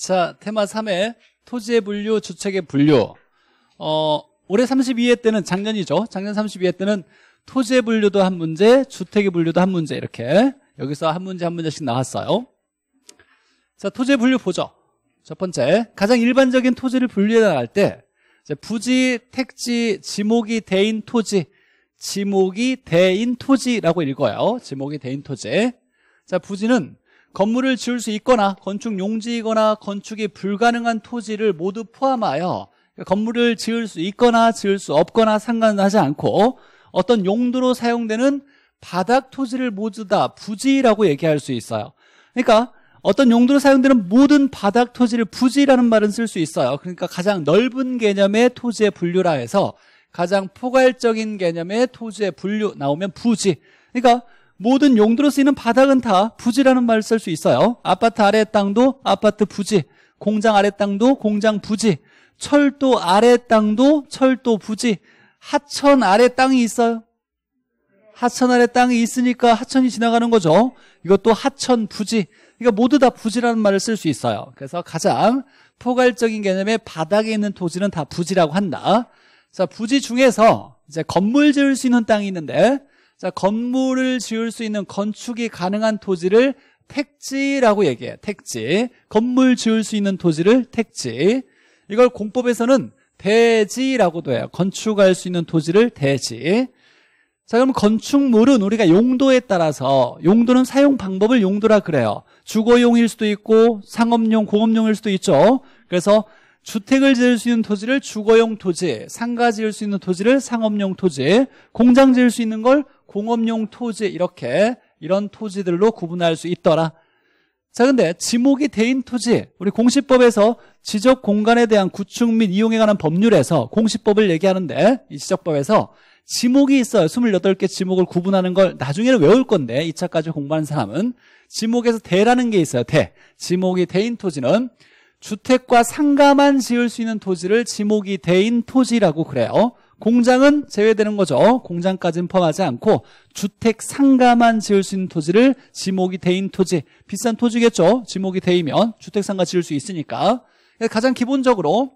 자, 테마 3의 토지의 분류, 주택의 분류. 어, 올해 32회 때는 작년이죠. 작년 32회 때는 토지의 분류도 한 문제, 주택의 분류도 한 문제 이렇게 여기서 한 문제 한 문제씩 나왔어요. 자, 토지의 분류 보죠. 첫 번째, 가장 일반적인 토지를 분류해 나갈 때 부지, 택지, 지목이 대인 토지, 지목이 대인 토지라고 읽어요. 지목이 대인 토지. 자, 부지는 건물을 지을 수 있거나 건축 용지이거나 건축이 불가능한 토지를 모두 포함하여 건물을 지을 수 있거나 지을 수 없거나 상관하지 않고 어떤 용도로 사용되는 바닥 토지를 모두 다 부지라고 얘기할 수 있어요. 그러니까 어떤 용도로 사용되는 모든 바닥 토지를 부지라는 말은 쓸 수 있어요. 그러니까 가장 넓은 개념의 토지의 분류라 해서 가장 포괄적인 개념의 토지의 분류 나오면 부지. 그러니까 모든 용도로 쓰이는 바닥은 다 부지라는 말을 쓸 수 있어요. 아파트 아래 땅도 아파트 부지, 공장 아래 땅도 공장 부지, 철도 아래 땅도 철도 부지, 하천 아래 땅이 있어요. 하천 아래 땅이 있으니까 하천이 지나가는 거죠. 이것도 하천 부지. 그러니까 모두 다 부지라는 말을 쓸 수 있어요. 그래서 가장 포괄적인 개념의 바닥에 있는 토지는 다 부지라고 한다. 자, 부지 중에서 이제 건물 지을 수 있는 땅이 있는데 자, 건물을 지을 수 있는 건축이 가능한 토지를 택지라고 얘기해요. 택지. 건물 지을 수 있는 토지를 택지. 이걸 공법에서는 대지라고도 해요. 건축할 수 있는 토지를 대지. 자, 그럼 건축물은 우리가 용도에 따라서 용도는 사용 방법을 용도라 그래요. 주거용일 수도 있고 상업용, 공업용일 수도 있죠. 그래서 주택을 지을 수 있는 토지를 주거용 토지, 상가 지을 수 있는 토지를 상업용 토지, 공장 지을 수 있는 걸 공업용 토지 이렇게 이런 토지들로 구분할 수 있더라. 자 근데 지목이 대인 토지 우리 공시법에서 지적 공간에 대한 구축 및 이용에 관한 법률에서 공시법을 얘기하는데 이 지적법에서 지목이 있어요 28개 지목을 구분하는 걸 나중에는 외울 건데 2차까지 공부하는 사람은 지목에서 대라는 게 있어요 대 지목이 대인 토지는 주택과 상가만 지을 수 있는 토지를 지목이 대인 토지라고 그래요. 공장은 제외되는 거죠. 공장까지는 포함하지 않고 주택 상가만 지을 수 있는 토지를 지목이 대인 토지. 비싼 토지겠죠. 지목이 대이면 주택 상가 지을 수 있으니까. 가장 기본적으로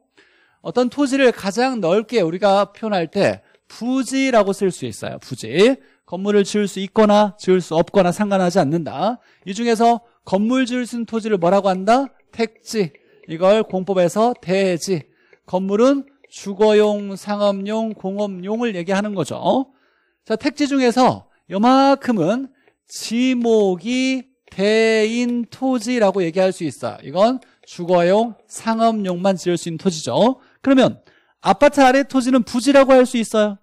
어떤 토지를 가장 넓게 우리가 표현할 때 부지라고 쓸 수 있어요. 부지. 건물을 지을 수 있거나 지을 수 없거나 상관하지 않는다. 이 중에서 건물 지을 수 있는 토지를 뭐라고 한다? 택지. 이걸 공법에서 대지 건물은 주거용, 상업용, 공업용을 얘기하는 거죠 자 택지 중에서 이만큼은 지목이 대인 토지라고 얘기할 수 있어요 이건 주거용, 상업용만 지을 수 있는 토지죠 그러면 아파트 아래 토지는 부지라고 할 수 있어요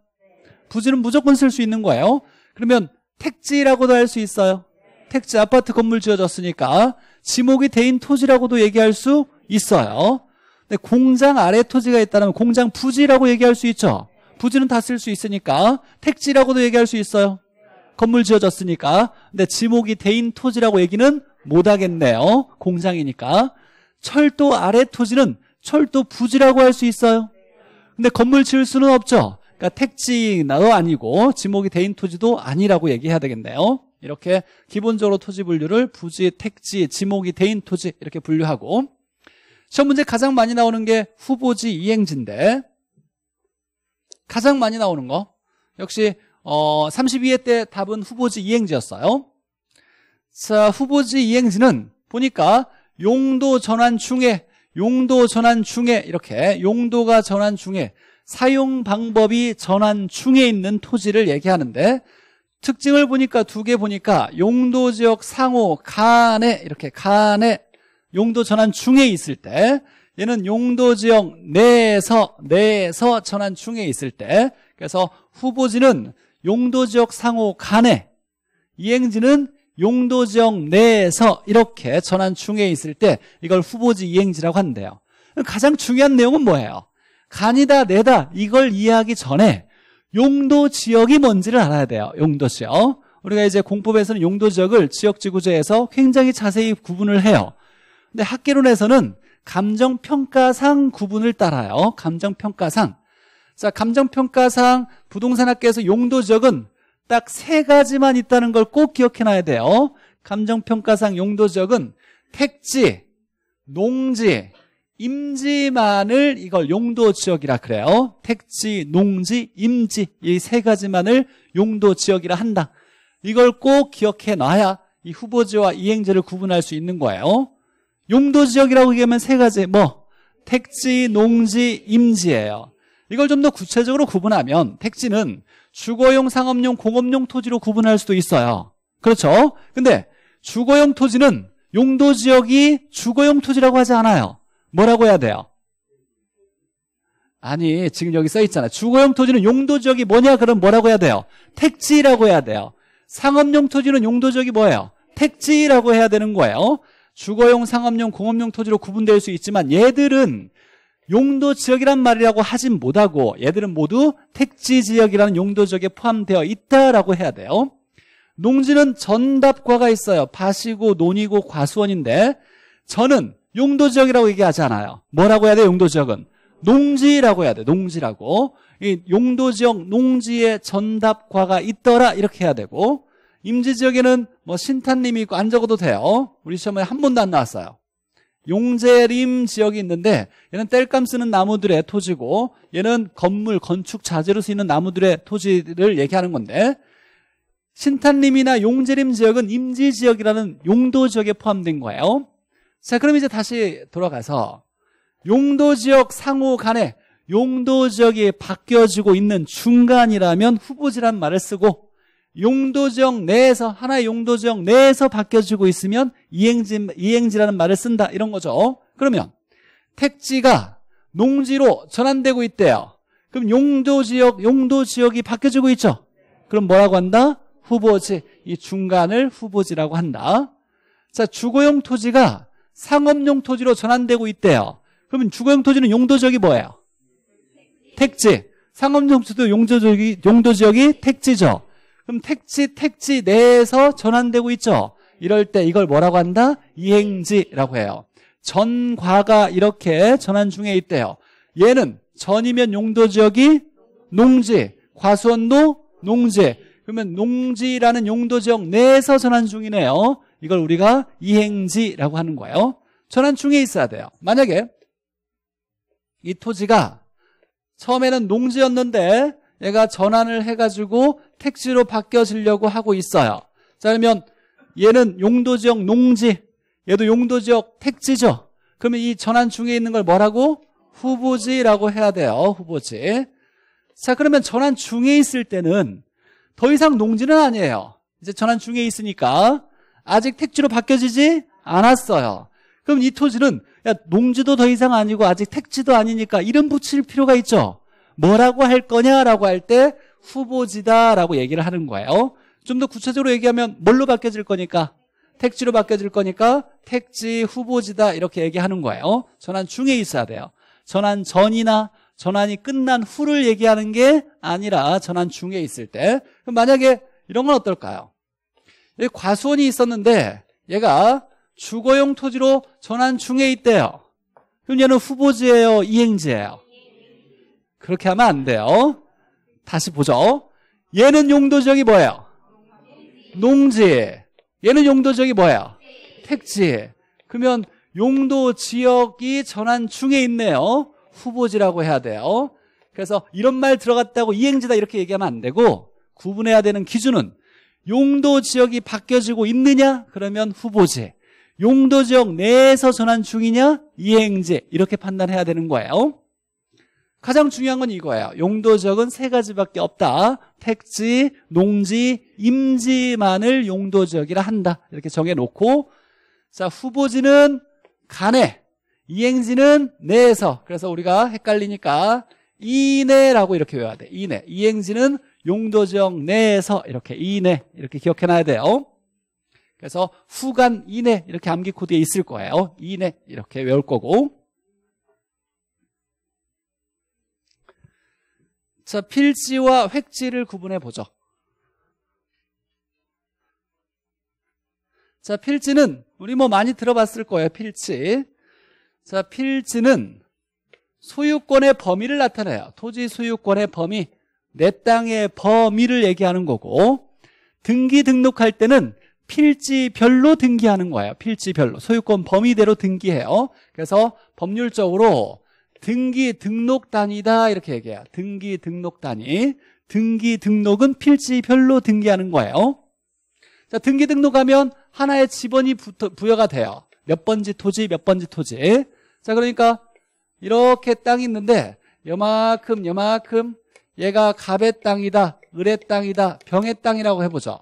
부지는 무조건 쓸 수 있는 거예요 그러면 택지라고도 할 수 있어요 택지 아파트 건물 지어졌으니까 지목이 대인 토지라고도 얘기할 수 있어요. 근데 공장 아래 토지가 있다면 공장 부지라고 얘기할 수 있죠. 부지는 다 쓸 수 있으니까 택지라고도 얘기할 수 있어요. 건물 지어졌으니까. 근데 지목이 대인 토지라고 얘기는 못 하겠네요. 공장이니까. 철도 아래 토지는 철도 부지라고 할 수 있어요. 근데 건물 지을 수는 없죠. 그러니까 택지나도 아니고 지목이 대인 토지도 아니라고 얘기해야 되겠네요. 이렇게 기본적으로 토지 분류를 부지, 택지, 지목이 대인 토지 이렇게 분류하고 시험 문제 가장 많이 나오는 게 후보지 이행진인데 가장 많이 나오는 거 역시 어, 32회 때 답은 후보지 이행지였어요 자 후보지 이행지는 보니까 용도 전환 중에 용도 전환 중에 이렇게 용도가 전환 중에 사용 방법이 전환 중에 있는 토지를 얘기하는데 특징을 보니까 두 개 보니까 용도 지역 상호 간에 네, 이렇게 간에 용도 전환 중에 있을 때 얘는 용도 지역 내에서 내에서 전환 중에 있을 때 그래서 후보지는 용도 지역 상호 간에 이행지는 용도 지역 내에서 이렇게 전환 중에 있을 때 이걸 후보지 이행지라고 한대요. 가장 중요한 내용은 뭐예요? 간이다 내다 이걸 이해하기 전에 용도 지역이 뭔지를 알아야 돼요. 용도 지역. 우리가 이제 공법에서는 용도 지역을 지역 지구제에서 굉장히 자세히 구분을 해요. 근데 학계론에서는 감정평가상 구분을 따라요. 감정평가상. 자, 감정평가상 부동산학계에서 용도적은 딱 세 가지만 있다는 걸 꼭 기억해놔야 돼요. 감정평가상 용도적은 택지, 농지, 임지만을 이걸 용도지역이라 그래요. 택지, 농지, 임지 이 세 가지만을 용도지역이라 한다. 이걸 꼭 기억해놔야 이 후보지와 이행제를 구분할 수 있는 거예요. 용도 지역이라고 얘기하면 세 가지 뭐 택지, 농지, 임지예요. 이걸 좀 더 구체적으로 구분하면 택지는 주거용, 상업용, 공업용 토지로 구분할 수도 있어요. 그렇죠? 근데 주거용 토지는 용도 지역이 주거용 토지라고 하지 않아요. 뭐라고 해야 돼요? 아니 지금 여기 써 있잖아. 주거용 토지는 용도 지역이 뭐냐? 그럼 뭐라고 해야 돼요? 택지라고 해야 돼요. 상업용 토지는 용도 지역이 뭐예요? 택지라고 해야 되는 거예요. 주거용, 상업용, 공업용 토지로 구분될 수 있지만 얘들은 용도 지역이란 말이라고 하진 못하고 얘들은 모두 택지 지역이라는 용도 지역에 포함되어 있다라고 해야 돼요. 농지는 전답과가 있어요. 밭이고 논이고 과수원인데 저는 용도 지역이라고 얘기하지 않아요. 뭐라고 해야 돼? 용도 지역은 농지라고 해야 돼. 농지라고. 이 용도 지역 농지의 전답과가 있더라 이렇게 해야 되고 임지 지역에는 뭐 신탄님이 있고 안 적어도 돼요. 우리 시험에 한 번도 안 나왔어요. 용재림 지역이 있는데 얘는 땔감 쓰는 나무들의 토지고 얘는 건물, 건축 자재로 쓰이는 나무들의 토지를 얘기하는 건데 신탄림이나 용재림 지역은 임지 지역이라는 용도 지역에 포함된 거예요. 자, 그럼 이제 다시 돌아가서 용도 지역 상호 간에 용도 지역이 바뀌어지고 있는 중간이라면 후보지란 말을 쓰고 용도 지역 내에서 하나의 용도 지역 내에서 바뀌어지고 있으면 이행지, 이행지라는 말을 쓴다 이런 거죠 그러면 택지가 농지로 전환되고 있대요 그럼 용도 지역 용도 지역이 바뀌어지고 있죠 그럼 뭐라고 한다? 후보지 이 중간을 후보지라고 한다 자 주거용 토지가 상업용 토지로 전환되고 있대요 그러면 주거용 토지는 용도 지역이 뭐예요? 택지 상업용 토지도 용도 지역이, 용도 지역이 택지죠 그럼 택지 택지 내에서 전환되고 있죠. 이럴 때 이걸 뭐라고 한다? 이행지라고 해요. 전과가 이렇게 전환 중에 있대요. 얘는 전이면 용도 지역이 농지, 과수원도 농지. 그러면 농지라는 용도 지역 내에서 전환 중이네요. 이걸 우리가 이행지라고 하는 거예요. 전환 중에 있어야 돼요. 만약에 이 토지가 처음에는 농지였는데 얘가 전환을 해가지고 택지로 바뀌어지려고 하고 있어요. 자, 그러면 얘는 용도지역 농지, 얘도 용도지역 택지죠. 그러면 이 전환 중에 있는 걸 뭐라고? 후보지라고 해야 돼요. 후보지. 자, 그러면 전환 중에 있을 때는 더 이상 농지는 아니에요. 이제 전환 중에 있으니까 아직 택지로 바뀌어지지 않았어요. 그럼 이 토지는 야, 농지도 더 이상 아니고 아직 택지도 아니니까 이름 붙일 필요가 있죠. 뭐라고 할 거냐라고 할 때 후보지다라고 얘기를 하는 거예요. 좀 더 구체적으로 얘기하면 뭘로 바뀌어질 거니까 택지로 바뀌어질 거니까 택지 후보지다 이렇게 얘기하는 거예요. 전환 중에 있어야 돼요. 전환 전이나 전환이 끝난 후를 얘기하는 게 아니라 전환 중에 있을 때 그럼 만약에 이런 건 어떨까요? 과수원이 있었는데 얘가 주거용 토지로 전환 중에 있대요. 그럼 얘는 후보지예요? 이행지예요? 그렇게 하면 안 돼요. 다시 보죠. 얘는 용도 지역이 뭐예요? 농지. 얘는 용도 지역이 뭐예요? 택지. 그러면 용도 지역이 전환 중에 있네요. 후보지라고 해야 돼요. 그래서 이런 말 들어갔다고 이행지다 이렇게 얘기하면 안 되고 구분해야 되는 기준은 용도 지역이 바뀌어지고 있느냐? 그러면 후보지. 용도 지역 내에서 전환 중이냐? 이행지. 이렇게 판단해야 되는 거예요. 가장 중요한 건 이거예요. 용도 지역은 세 가지밖에 없다. 택지, 농지, 임지만을 용도 지역이라 한다. 이렇게 정해놓고 자 후보지는 간에 이행지는 내에서 그래서 우리가 헷갈리니까 이내라고 이렇게 외워야 돼. 이내. 이행지는 용도 지역 내에서 이렇게 이내 이렇게 기억해놔야 돼요. 그래서 후간 이내 이렇게 암기 코드에 있을 거예요. 이내 이렇게 외울 거고 자, 필지와 획지를 구분해 보죠. 자, 필지는 우리 뭐 많이 들어봤을 거예요. 필지. 자, 필지는 소유권의 범위를 나타내요. 토지 소유권의 범위, 내 땅의 범위를 얘기하는 거고 등기 등록할 때는 필지별로 등기하는 거예요. 필지별로 소유권 범위대로 등기해요. 그래서 법률적으로 등기 등록 단위다 이렇게 얘기해요. 등기 등록 단위. 등기 등록은 필지별로 등기하는 거예요. 자, 등기 등록하면 하나의 지번이 부여가 돼요. 몇 번지 토지, 몇 번지 토지. 자, 그러니까 이렇게 땅이 있는데 요만큼요만큼 얘가 갑의 땅이다, 을의 땅이다, 병의 땅이라고 해보죠.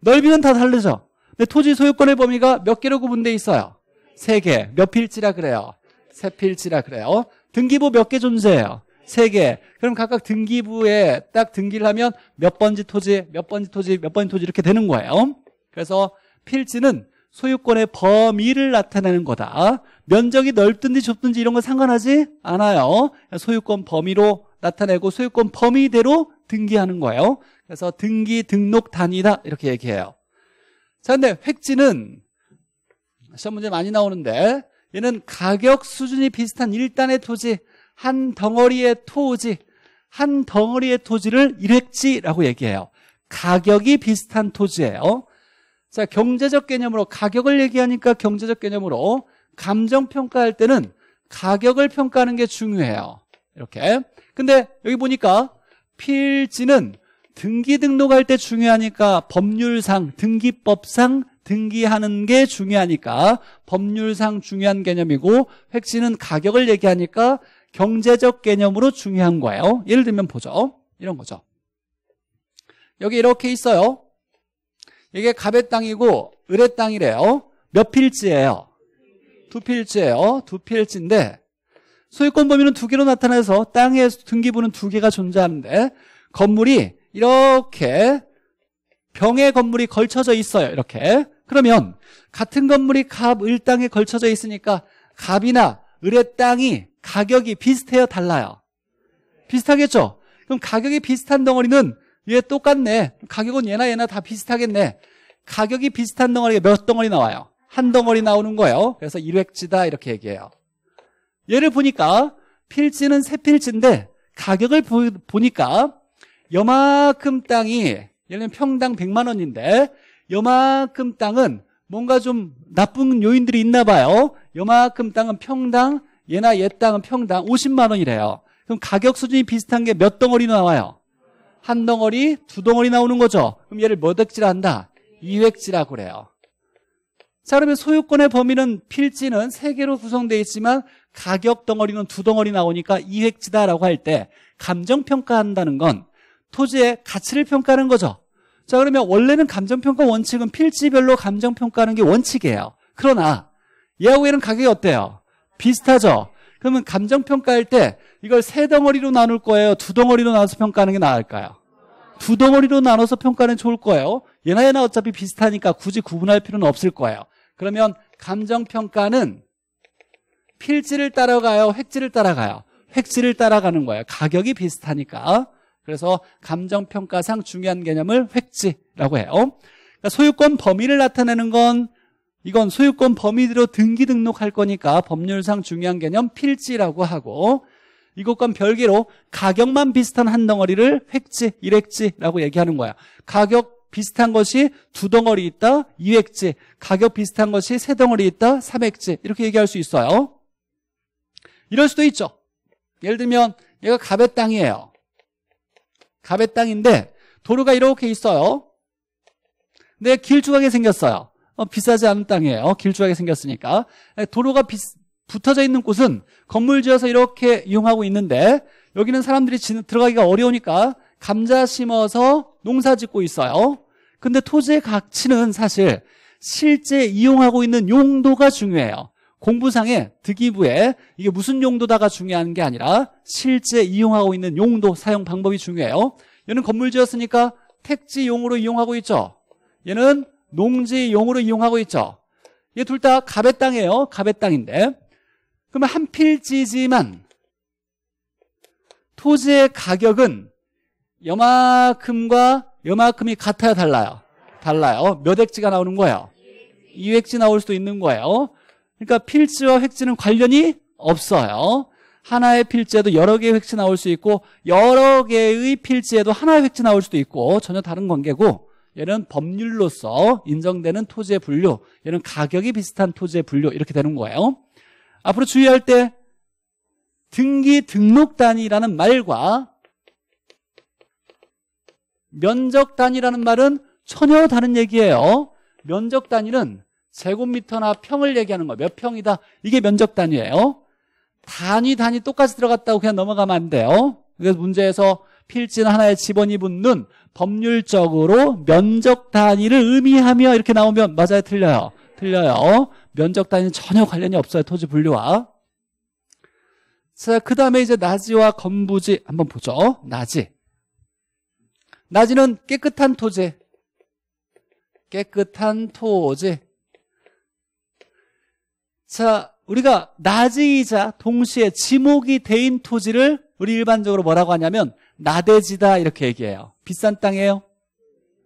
넓이는 다 다르죠. 근데 토지 소유권의 범위가 몇 개로 구분돼 있어요? 세 개. 몇 필지라 그래요? 세 필지라 그래요. 등기부 몇 개 존재해요? 세 개. 그럼 각각 등기부에 딱 등기를 하면 몇 번지 토지, 몇 번지 토지, 몇 번지 토지 이렇게 되는 거예요. 그래서 필지는 소유권의 범위를 나타내는 거다. 면적이 넓든지 좁든지 이런 건 상관하지 않아요. 소유권 범위로 나타내고 소유권 범위대로 등기하는 거예요. 그래서 등기 등록 단위다 이렇게 얘기해요. 자, 근데 획지는 시험 문제 많이 나오는데 얘는 가격 수준이 비슷한 1단의 토지, 한 덩어리의 토지, 한 덩어리의 토지를 일획지라고 얘기해요. 가격이 비슷한 토지예요. 자, 경제적 개념으로 가격을 얘기하니까 경제적 개념으로 감정 평가할 때는 가격을 평가하는 게 중요해요. 이렇게. 근데 여기 보니까 필지는 등기 등록할 때 중요하니까 법률상, 등기법상 등기하는 게 중요하니까 법률상 중요한 개념이고 획지는 가격을 얘기하니까 경제적 개념으로 중요한 거예요 예를 들면 보죠 이런 거죠 여기 이렇게 있어요 이게 갑의 땅이고 을의 땅이래요 몇 필지예요? 두 필지예요 두 필지인데 소유권 범위는 두 개로 나타나서 땅의 등기부는 두 개가 존재하는데 건물이 이렇게 병의 건물이 걸쳐져 있어요 이렇게 그러면 같은 건물이 갑, 을 땅에 걸쳐져 있으니까 갑이나 을의 땅이 가격이 비슷해요, 달라요? 비슷하겠죠? 그럼 가격이 비슷한 덩어리는 얘 똑같네. 가격은 얘나 얘나 다 비슷하겠네. 가격이 비슷한 덩어리가 몇 덩어리 나와요? 한 덩어리 나오는 거예요. 그래서 일획지다 이렇게 얘기해요. 얘를 보니까 필지는 새 필지인데 가격을 보, 보니까 여만큼 땅이 예를 들면 평당 100만 원인데 요만큼 땅은 뭔가 좀 나쁜 요인들이 있나 봐요. 요만큼 땅은 평당, 얘나 옛 땅은 평당 50만 원이래요. 그럼 가격 수준이 비슷한 게 몇 덩어리 나와요? 한 덩어리, 두 덩어리 나오는 거죠. 그럼 얘를 몇 획지라 한다? 이획지라고 그래요. 자, 그러면 소유권의 범위는 필지는 3개로 구성되어 있지만 가격 덩어리는 두 덩어리 나오니까 이획지다라고 할 때 감정평가한다는 건 토지의 가치를 평가하는 거죠. 자, 그러면 원래는 감정평가 원칙은 필지별로 감정평가하는 게 원칙이에요. 그러나 얘하고 얘는 가격이 어때요? 비슷하죠? 그러면 감정평가할 때 이걸 세 덩어리로 나눌 거예요? 두 덩어리로 나눠서 평가하는 게 나을까요? 두 덩어리로 나눠서 평가는 좋을 거예요. 얘나 얘나 어차피 비슷하니까 굳이 구분할 필요는 없을 거예요. 그러면 감정평가는 필지를 따라가요? 획지를 따라가요? 획지를 따라가는 거예요. 가격이 비슷하니까. 그래서 감정평가상 중요한 개념을 획지라고 해요. 그러니까 소유권 범위를 나타내는 건 이건 소유권 범위대로 등기 등록할 거니까 법률상 중요한 개념 필지라고 하고 이것과 별개로 가격만 비슷한 한 덩어리를 획지, 일획지라고 얘기하는 거야. 가격 비슷한 것이 두 덩어리 있다, 이획지. 가격 비슷한 것이 세 덩어리 있다, 삼획지. 이렇게 얘기할 수 있어요. 이럴 수도 있죠. 예를 들면 얘가 갑의 땅이에요. 갑의 땅인데 도로가 이렇게 있어요. 근데 네, 길쭉하게 생겼어요. 어, 비싸지 않은 땅이에요. 어, 길쭉하게 생겼으니까. 네, 도로가 비, 붙어져 있는 곳은 건물 지어서 이렇게 이용하고 있는데 여기는 사람들이 진, 들어가기가 어려우니까 감자 심어서 농사 짓고 있어요. 근데 토지의 가치는 사실 실제 이용하고 있는 용도가 중요해요. 공부상에 득이부에 이게 무슨 용도다가 중요한 게 아니라 실제 이용하고 있는 용도, 사용 방법이 중요해요. 얘는 건물 지었으니까 택지용으로 이용하고 있죠. 얘는 농지용으로 이용하고 있죠. 얘 둘 다가의 땅이에요. 가의 땅인데. 그러면 한 필지지만 토지의 가격은 여만큼과여만큼이 같아야 달라요. 달라요. 몇 액지가 나오는 거예요? 2액지 나올 수도 있는 거예요. 그러니까 필지와 획지는 관련이 없어요. 하나의 필지에도 여러 개의 획지 나올 수 있고 여러 개의 필지에도 하나의 획지 나올 수도 있고 전혀 다른 관계고 얘는 법률로서 인정되는 토지의 분류 얘는 가격이 비슷한 토지의 분류 이렇게 되는 거예요 앞으로 주의할 때 등기 등록 단위라는 말과 면적 단위라는 말은 전혀 다른 얘기예요 면적 단위는 제곱미터나 평을 얘기하는 거 몇 평이다 이게 면적 단위예요 단위 단위 똑같이 들어갔다고 그냥 넘어가면 안 돼요 그래서 문제에서 필지는 하나의 집원이 붙는 법률적으로 면적 단위를 의미하며 이렇게 나오면 맞아요 틀려요 틀려요 면적 단위는 전혀 관련이 없어요 토지 분류와 자, 그 다음에 이제 나지와 건부지 한번 보죠. 나지. 나지는 깨끗한 토지. 깨끗한 토지. 자, 우리가 나지이자 동시에 지목이 대인 토지를 우리 일반적으로 뭐라고 하냐면 나대지다 이렇게 얘기해요. 비싼 땅이에요?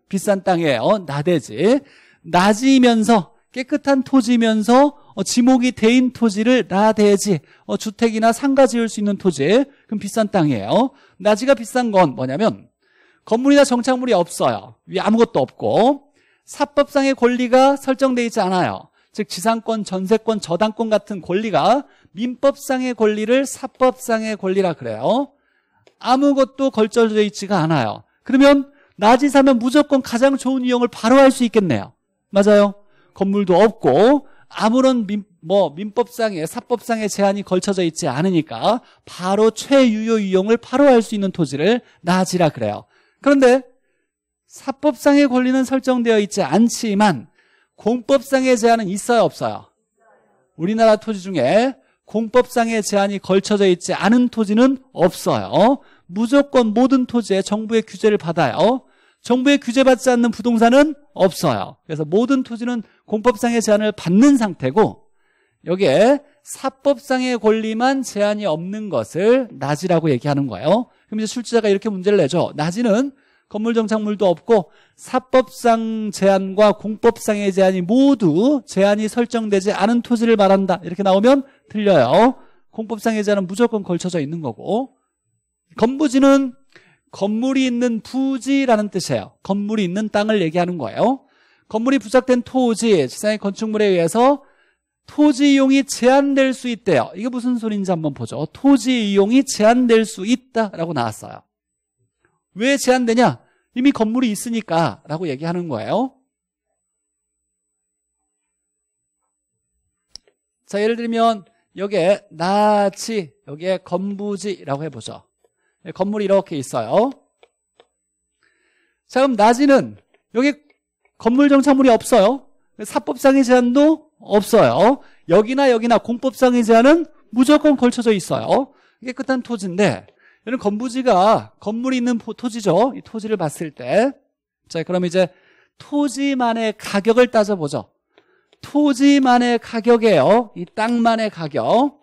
비싼 땅이에요. 어, 나대지. 나지면서 깨끗한 토지면서 어, 지목이 대인 토지를 나대지 어, 주택이나 상가 지을 수 있는 토지 그럼 비싼 땅이에요 나지가 비싼 건 뭐냐면 건물이나 정착물이 없어요 아무것도 없고 사법상의 권리가 설정돼 있지 않아요 즉 지상권, 전세권, 저당권 같은 권리가 민법상의 권리를 사법상의 권리라 그래요. 아무것도 걸쳐져 있지가 않아요. 그러면 낮이 사면 무조건 가장 좋은 이용을 바로 할 수 있겠네요. 맞아요. 건물도 없고 아무런 민, 뭐 민법상의 사법상의 제한이 걸쳐져 있지 않으니까 바로 최유효 이용을 바로 할 수 있는 토지를 낮이라 그래요. 그런데 사법상의 권리는 설정되어 있지 않지만 공법상의 제한은 있어요 없어요? 우리나라 토지 중에 공법상의 제한이 걸쳐져 있지 않은 토지는 없어요 무조건 모든 토지에 정부의 규제를 받아요 정부의 규제받지 않는 부동산은 없어요 그래서 모든 토지는 공법상의 제한을 받는 상태고 여기에 사법상의 권리만 제한이 없는 것을 낮이라고 얘기하는 거예요 그럼 이제 출제자가 이렇게 문제를 내죠 낮이는 건물 정착물도 없고 사법상 제한과 공법상의 제한이 모두 제한이 설정되지 않은 토지를 말한다. 이렇게 나오면 틀려요. 공법상의 제한은 무조건 걸쳐져 있는 거고 건부지는 건물이 있는 부지라는 뜻이에요. 건물이 있는 땅을 얘기하는 거예요. 건물이 부착된 토지, 지상의 건축물에 의해서 토지 이용이 제한될 수 있대요. 이게 무슨 소리인지 한번 보죠. 토지 이용이 제한될 수 있다라고 나왔어요. 왜 제한되냐? 이미 건물이 있으니까 라고 얘기하는 거예요. 자, 예를 들면 여기에 나치, 여기에 건부지라고 해보죠. 네, 건물이 이렇게 있어요. 자, 그럼 나지는 여기 건물 정착물이 없어요. 사법상의 제한도 없어요. 여기나 여기나 공법상의 제한은 무조건 걸쳐져 있어요. 깨끗한 토지인데 이런 건부지가 건물이 있는 토지죠. 이 토지를 봤을 때. 자, 그럼 이제 토지만의 가격을 따져보죠. 토지만의 가격이에요. 이 땅만의 가격.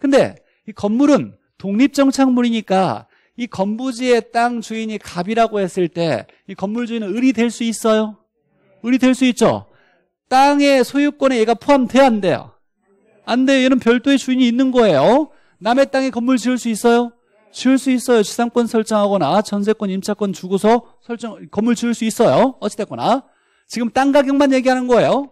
근데 이 건물은 독립정착물이니까 이 건부지의 땅 주인이 갑이라고 했을 때 이 건물 주인은 을이 될 수 있어요? 을이 될 수 있죠? 땅의 소유권에 얘가 포함돼야 안 돼요? 안 돼요. 얘는 별도의 주인이 있는 거예요. 남의 땅에 건물 지을 수 있어요? 지을 수 있어요. 지상권 설정하거나 전세권, 임차권 주고서 설정 건물 지을 수 있어요. 어찌됐거나 지금 땅 가격만 얘기하는 거예요.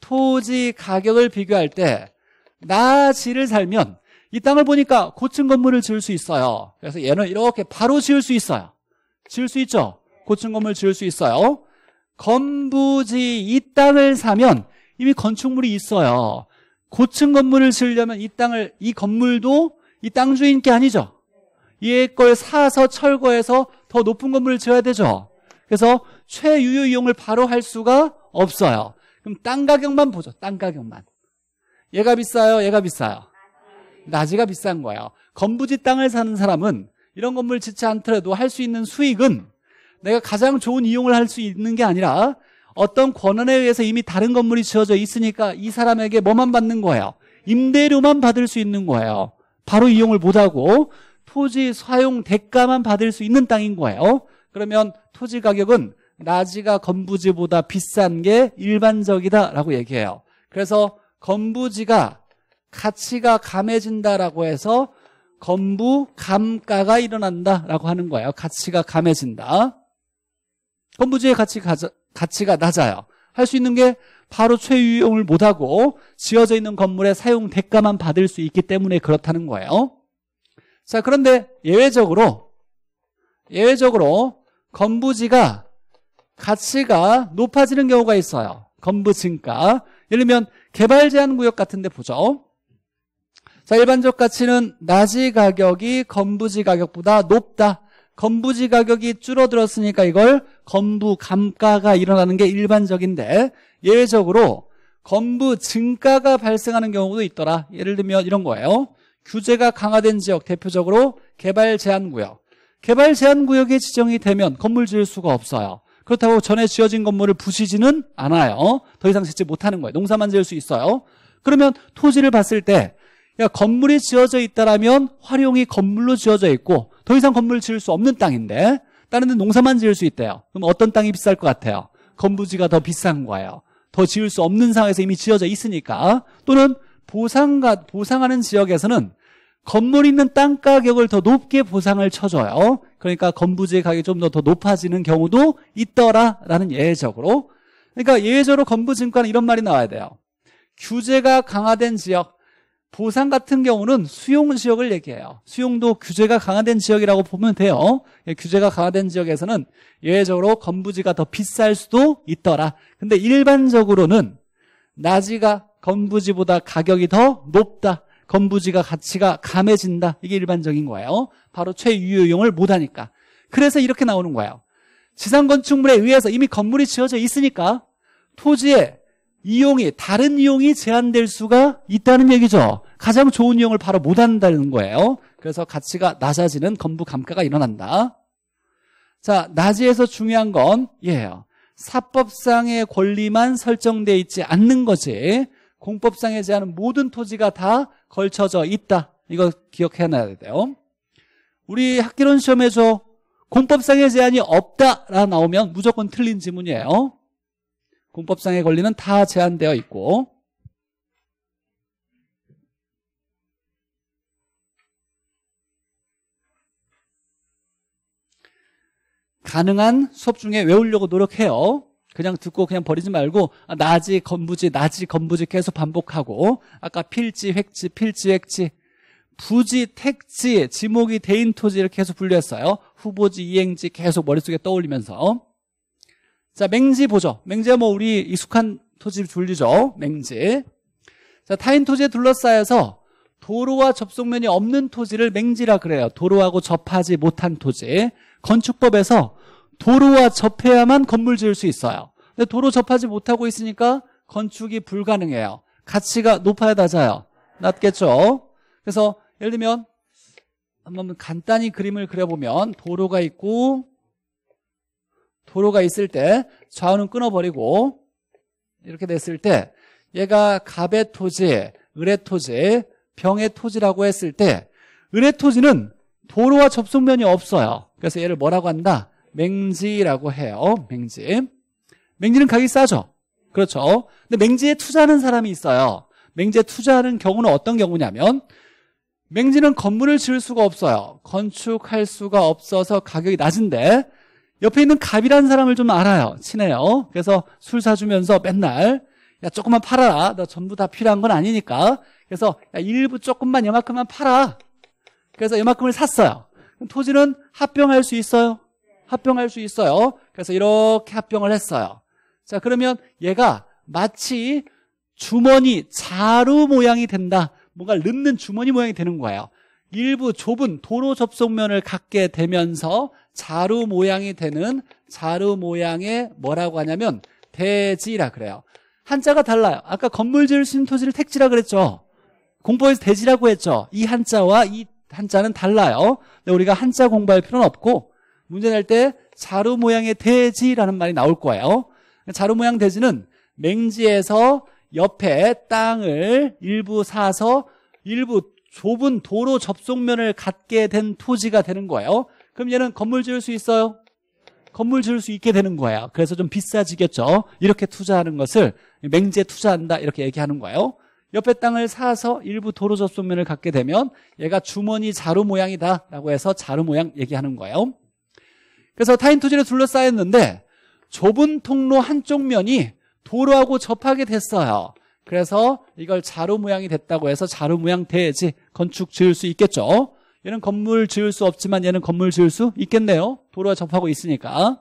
토지 가격을 비교할 때나 지를 살면 이 땅을 보니까 고층 건물을 지을 수 있어요. 그래서 얘는 이렇게 바로 지을 수 있어요. 지을 수 있죠. 고층 건물 지을 수 있어요. 건부지 이 땅을 사면 이미 건축물이 있어요. 고층 건물을 지으려면 이 땅을 이 건물도 이 땅주인게 아니죠. 얘걸 사서 철거해서 더 높은 건물을 지어야 되죠. 그래서 최유효 이용을 바로 할 수가 없어요. 그럼 땅 가격만 보죠. 땅 가격만. 얘가 비싸요. 얘가 비싸요. 낮이가 비싼 거예요. 건부지 땅을 사는 사람은 이런 건물 짓지 않더라도 할 수 있는 수익은 내가 가장 좋은 이용을 할 수 있는 게 아니라 어떤 권한에 의해서 이미 다른 건물이 지어져 있으니까 이 사람에게 뭐만 받는 거예요? 임대료만 받을 수 있는 거예요. 바로 이용을 못하고 토지 사용 대가만 받을 수 있는 땅인 거예요. 그러면 토지 가격은 나지가 건부지보다 비싼 게 일반적이다라고 얘기해요. 그래서 건부지가 가치가 감해진다라고 해서 건부 감가가 일어난다라고 하는 거예요. 가치가 감해진다. 건부지의 가치 가자, 가치가 낮아요. 할 수 있는 게 바로 최유용을 못하고 지어져 있는 건물의 사용 대가만 받을 수 있기 때문에 그렇다는 거예요. 자 그런데 예외적으로 예외적으로 건부지가 가치가 높아지는 경우가 있어요 건부 증가 예를 들면 개발 제한 구역 같은 데 보죠 자 일반적 가치는 낮이 가격이 건부지 가격보다 높다 건부지 가격이 줄어들었으니까 이걸 건부 감가가 일어나는 게 일반적인데 예외적으로 건부 증가가 발생하는 경우도 있더라 예를 들면 이런 거예요 규제가 강화된 지역 대표적으로 개발 제한 구역. 개발 제한 구역에 지정이 되면 건물 지을 수가 없어요. 그렇다고 전에 지어진 건물을 부시지는 않아요. 더 이상 짓지 못하는 거예요. 농사만 지을 수 있어요. 그러면 토지를 봤을 때 야, 건물이 지어져 있다라면 활용이 건물로 지어져 있고 더 이상 건물 지을 수 없는 땅인데 다른 데 농사만 지을 수 있대요. 그럼 어떤 땅이 비쌀 것 같아요? 건부지가 더 비싼 거예요. 더 지을 수 없는 상황에서 이미 지어져 있으니까 또는 보상가, 보상하는 지역에서는 건물 있는 땅 가격을 더 높게 보상을 쳐줘요. 그러니까 건부지의 가격이 좀더더 높아지는 경우도 있더라라는 예외적으로. 그러니까 예외적으로 건부증권 이런 말이 나와야 돼요. 규제가 강화된 지역, 보상 같은 경우는 수용 지역을 얘기해요. 수용도 규제가 강화된 지역이라고 보면 돼요. 예, 규제가 강화된 지역에서는 예외적으로 건부지가 더 비쌀 수도 있더라. 근데 일반적으로는 나지가 건부지보다 가격이 더 높다. 건부지가 가치가 감해진다. 이게 일반적인 거예요. 바로 최유효용을 못하니까. 그래서 이렇게 나오는 거예요. 지상건축물에 의해서 이미 건물이 지어져 있으니까 토지의 이용이 다른 이용이 제한될 수가 있다는 얘기죠. 가장 좋은 이용을 바로 못한다는 거예요. 그래서 가치가 낮아지는 건부 감가가 일어난다. 자, 낮이에서 중요한 건 얘예요. 사법상의 권리만 설정돼 있지 않는 거지 공법상에 제한한 모든 토지가 다 걸쳐져 있다. 이거 기억해놔야 돼요. 우리 학기론 시험에서 공법상의 제한이 없다라 나오면 무조건 틀린 지문이에요. 공법상의 권리는 다 제한되어 있고 가능한 수업 중에 외우려고 노력해요. 그냥 듣고 그냥 버리지 말고 아, 나지 건부지 나지 건부지 계속 반복하고 아까 필지 획지 필지 획지 부지 택지 지목이 대인 토지 이렇게 계속 분류했어요 후보지 이행지 계속 머릿속에 떠올리면서 자 맹지 보죠 맹지가 뭐 우리 익숙한 토지 분류죠 맹지 자 타인 토지에 둘러싸여서 도로와 접속면이 없는 토지를 맹지라 그래요 도로하고 접하지 못한 토지 건축법에서 도로와 접해야만 건물 지을 수 있어요. 근데 도로 접하지 못하고 있으니까 건축이 불가능해요. 가치가 높아야 낮아요. 낮겠죠. 그래서 예를 들면 한번 간단히 그림을 그려보면 도로가 있고 도로가 있을 때 좌우는 끊어버리고 이렇게 됐을 때 얘가 갑의 토지, 을의 토지, 병의 토지라고 했을 때 을의 토지는 도로와 접속면이 없어요. 그래서 얘를 뭐라고 한다? 맹지라고 해요. 어, 맹지. 맹지는 가격이 싸죠? 그렇죠. 근데 맹지에 투자하는 사람이 있어요. 맹지에 투자하는 경우는 어떤 경우냐면 맹지는 건물을 지을 수가 없어요. 건축할 수가 없어서 가격이 낮은데 옆에 있는 갑이라는 사람을 좀 알아요. 친해요. 그래서 술 사주면서 맨날 야 조금만 팔아라. 나 전부 다 필요한 건 아니니까. 그래서 야 일부 조금만 이만큼만 팔아. 그래서 이만큼을 샀어요. 토지는 합병할 수 있어요? 합병할 수 있어요. 그래서 이렇게 합병을 했어요. 자, 그러면 얘가 마치 주머니, 자루 모양이 된다. 뭔가 넣는 주머니 모양이 되는 거예요. 일부 좁은 도로 접속면을 갖게 되면서 자루 모양이 되는 자루 모양의 뭐라고 하냐면 대지라 그래요. 한자가 달라요. 아까 건물 지을 수 있는 토지를 택지라 그랬죠. 공부에서 대지라고 했죠. 이 한자와 이 한자는 달라요. 근데 우리가 한자 공부할 필요는 없고 문제 낼 때 자루 모양의 대지라는 말이 나올 거예요. 자루 모양 대지는 맹지에서 옆에 땅을 일부 사서 일부 좁은 도로 접속면을 갖게 된 토지가 되는 거예요. 그럼 얘는 건물 지을 수 있어요? 건물 지을 수 있게 되는 거예요. 그래서 좀 비싸지겠죠. 이렇게 투자하는 것을 맹지에 투자한다 이렇게 얘기하는 거예요. 옆에 땅을 사서 일부 도로 접속면을 갖게 되면 얘가 주머니 자루 모양이다라고 해서 자루 모양 얘기하는 거예요. 그래서 타인 토지를 둘러싸였는데 좁은 통로 한쪽 면이 도로하고 접하게 됐어요. 그래서 이걸 자루 모양이 됐다고 해서 자루 모양 돼야지 건축 지을 수 있겠죠. 얘는 건물 지을 수 없지만 얘는 건물 지을 수 있겠네요. 도로와 접하고 있으니까.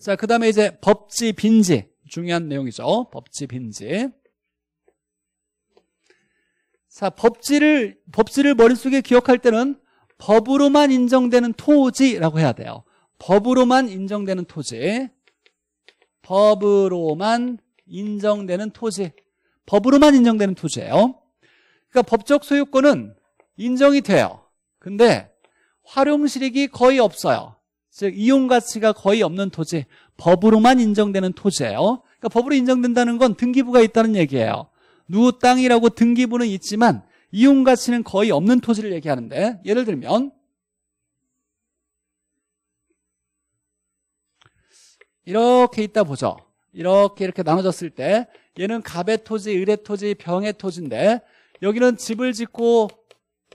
자, 그 다음에 이제 법지 빈지. 중요한 내용이죠. 법지 빈지. 자, 법지를, 법지를 머릿속에 기억할 때는 법으로만 인정되는 토지라고 해야 돼요. 법으로만 인정되는 토지. 법으로만 인정되는 토지. 법으로만 인정되는 토지예요. 그러니까 법적 소유권은 인정이 돼요. 근데 활용 실익이 거의 없어요. 즉 이용 가치가 거의 없는 토지. 법으로만 인정되는 토지예요. 그러니까 법으로 인정된다는 건 등기부가 있다는 얘기예요. 누 땅이라고 등기부는 있지만 이용 가치는 거의 없는 토지를 얘기하는데 예를 들면 이렇게 있다 보죠. 이렇게 이렇게 나눠졌을 때 얘는 갑의 토지, 을의 토지, 병의 토지인데 여기는 집을 짓고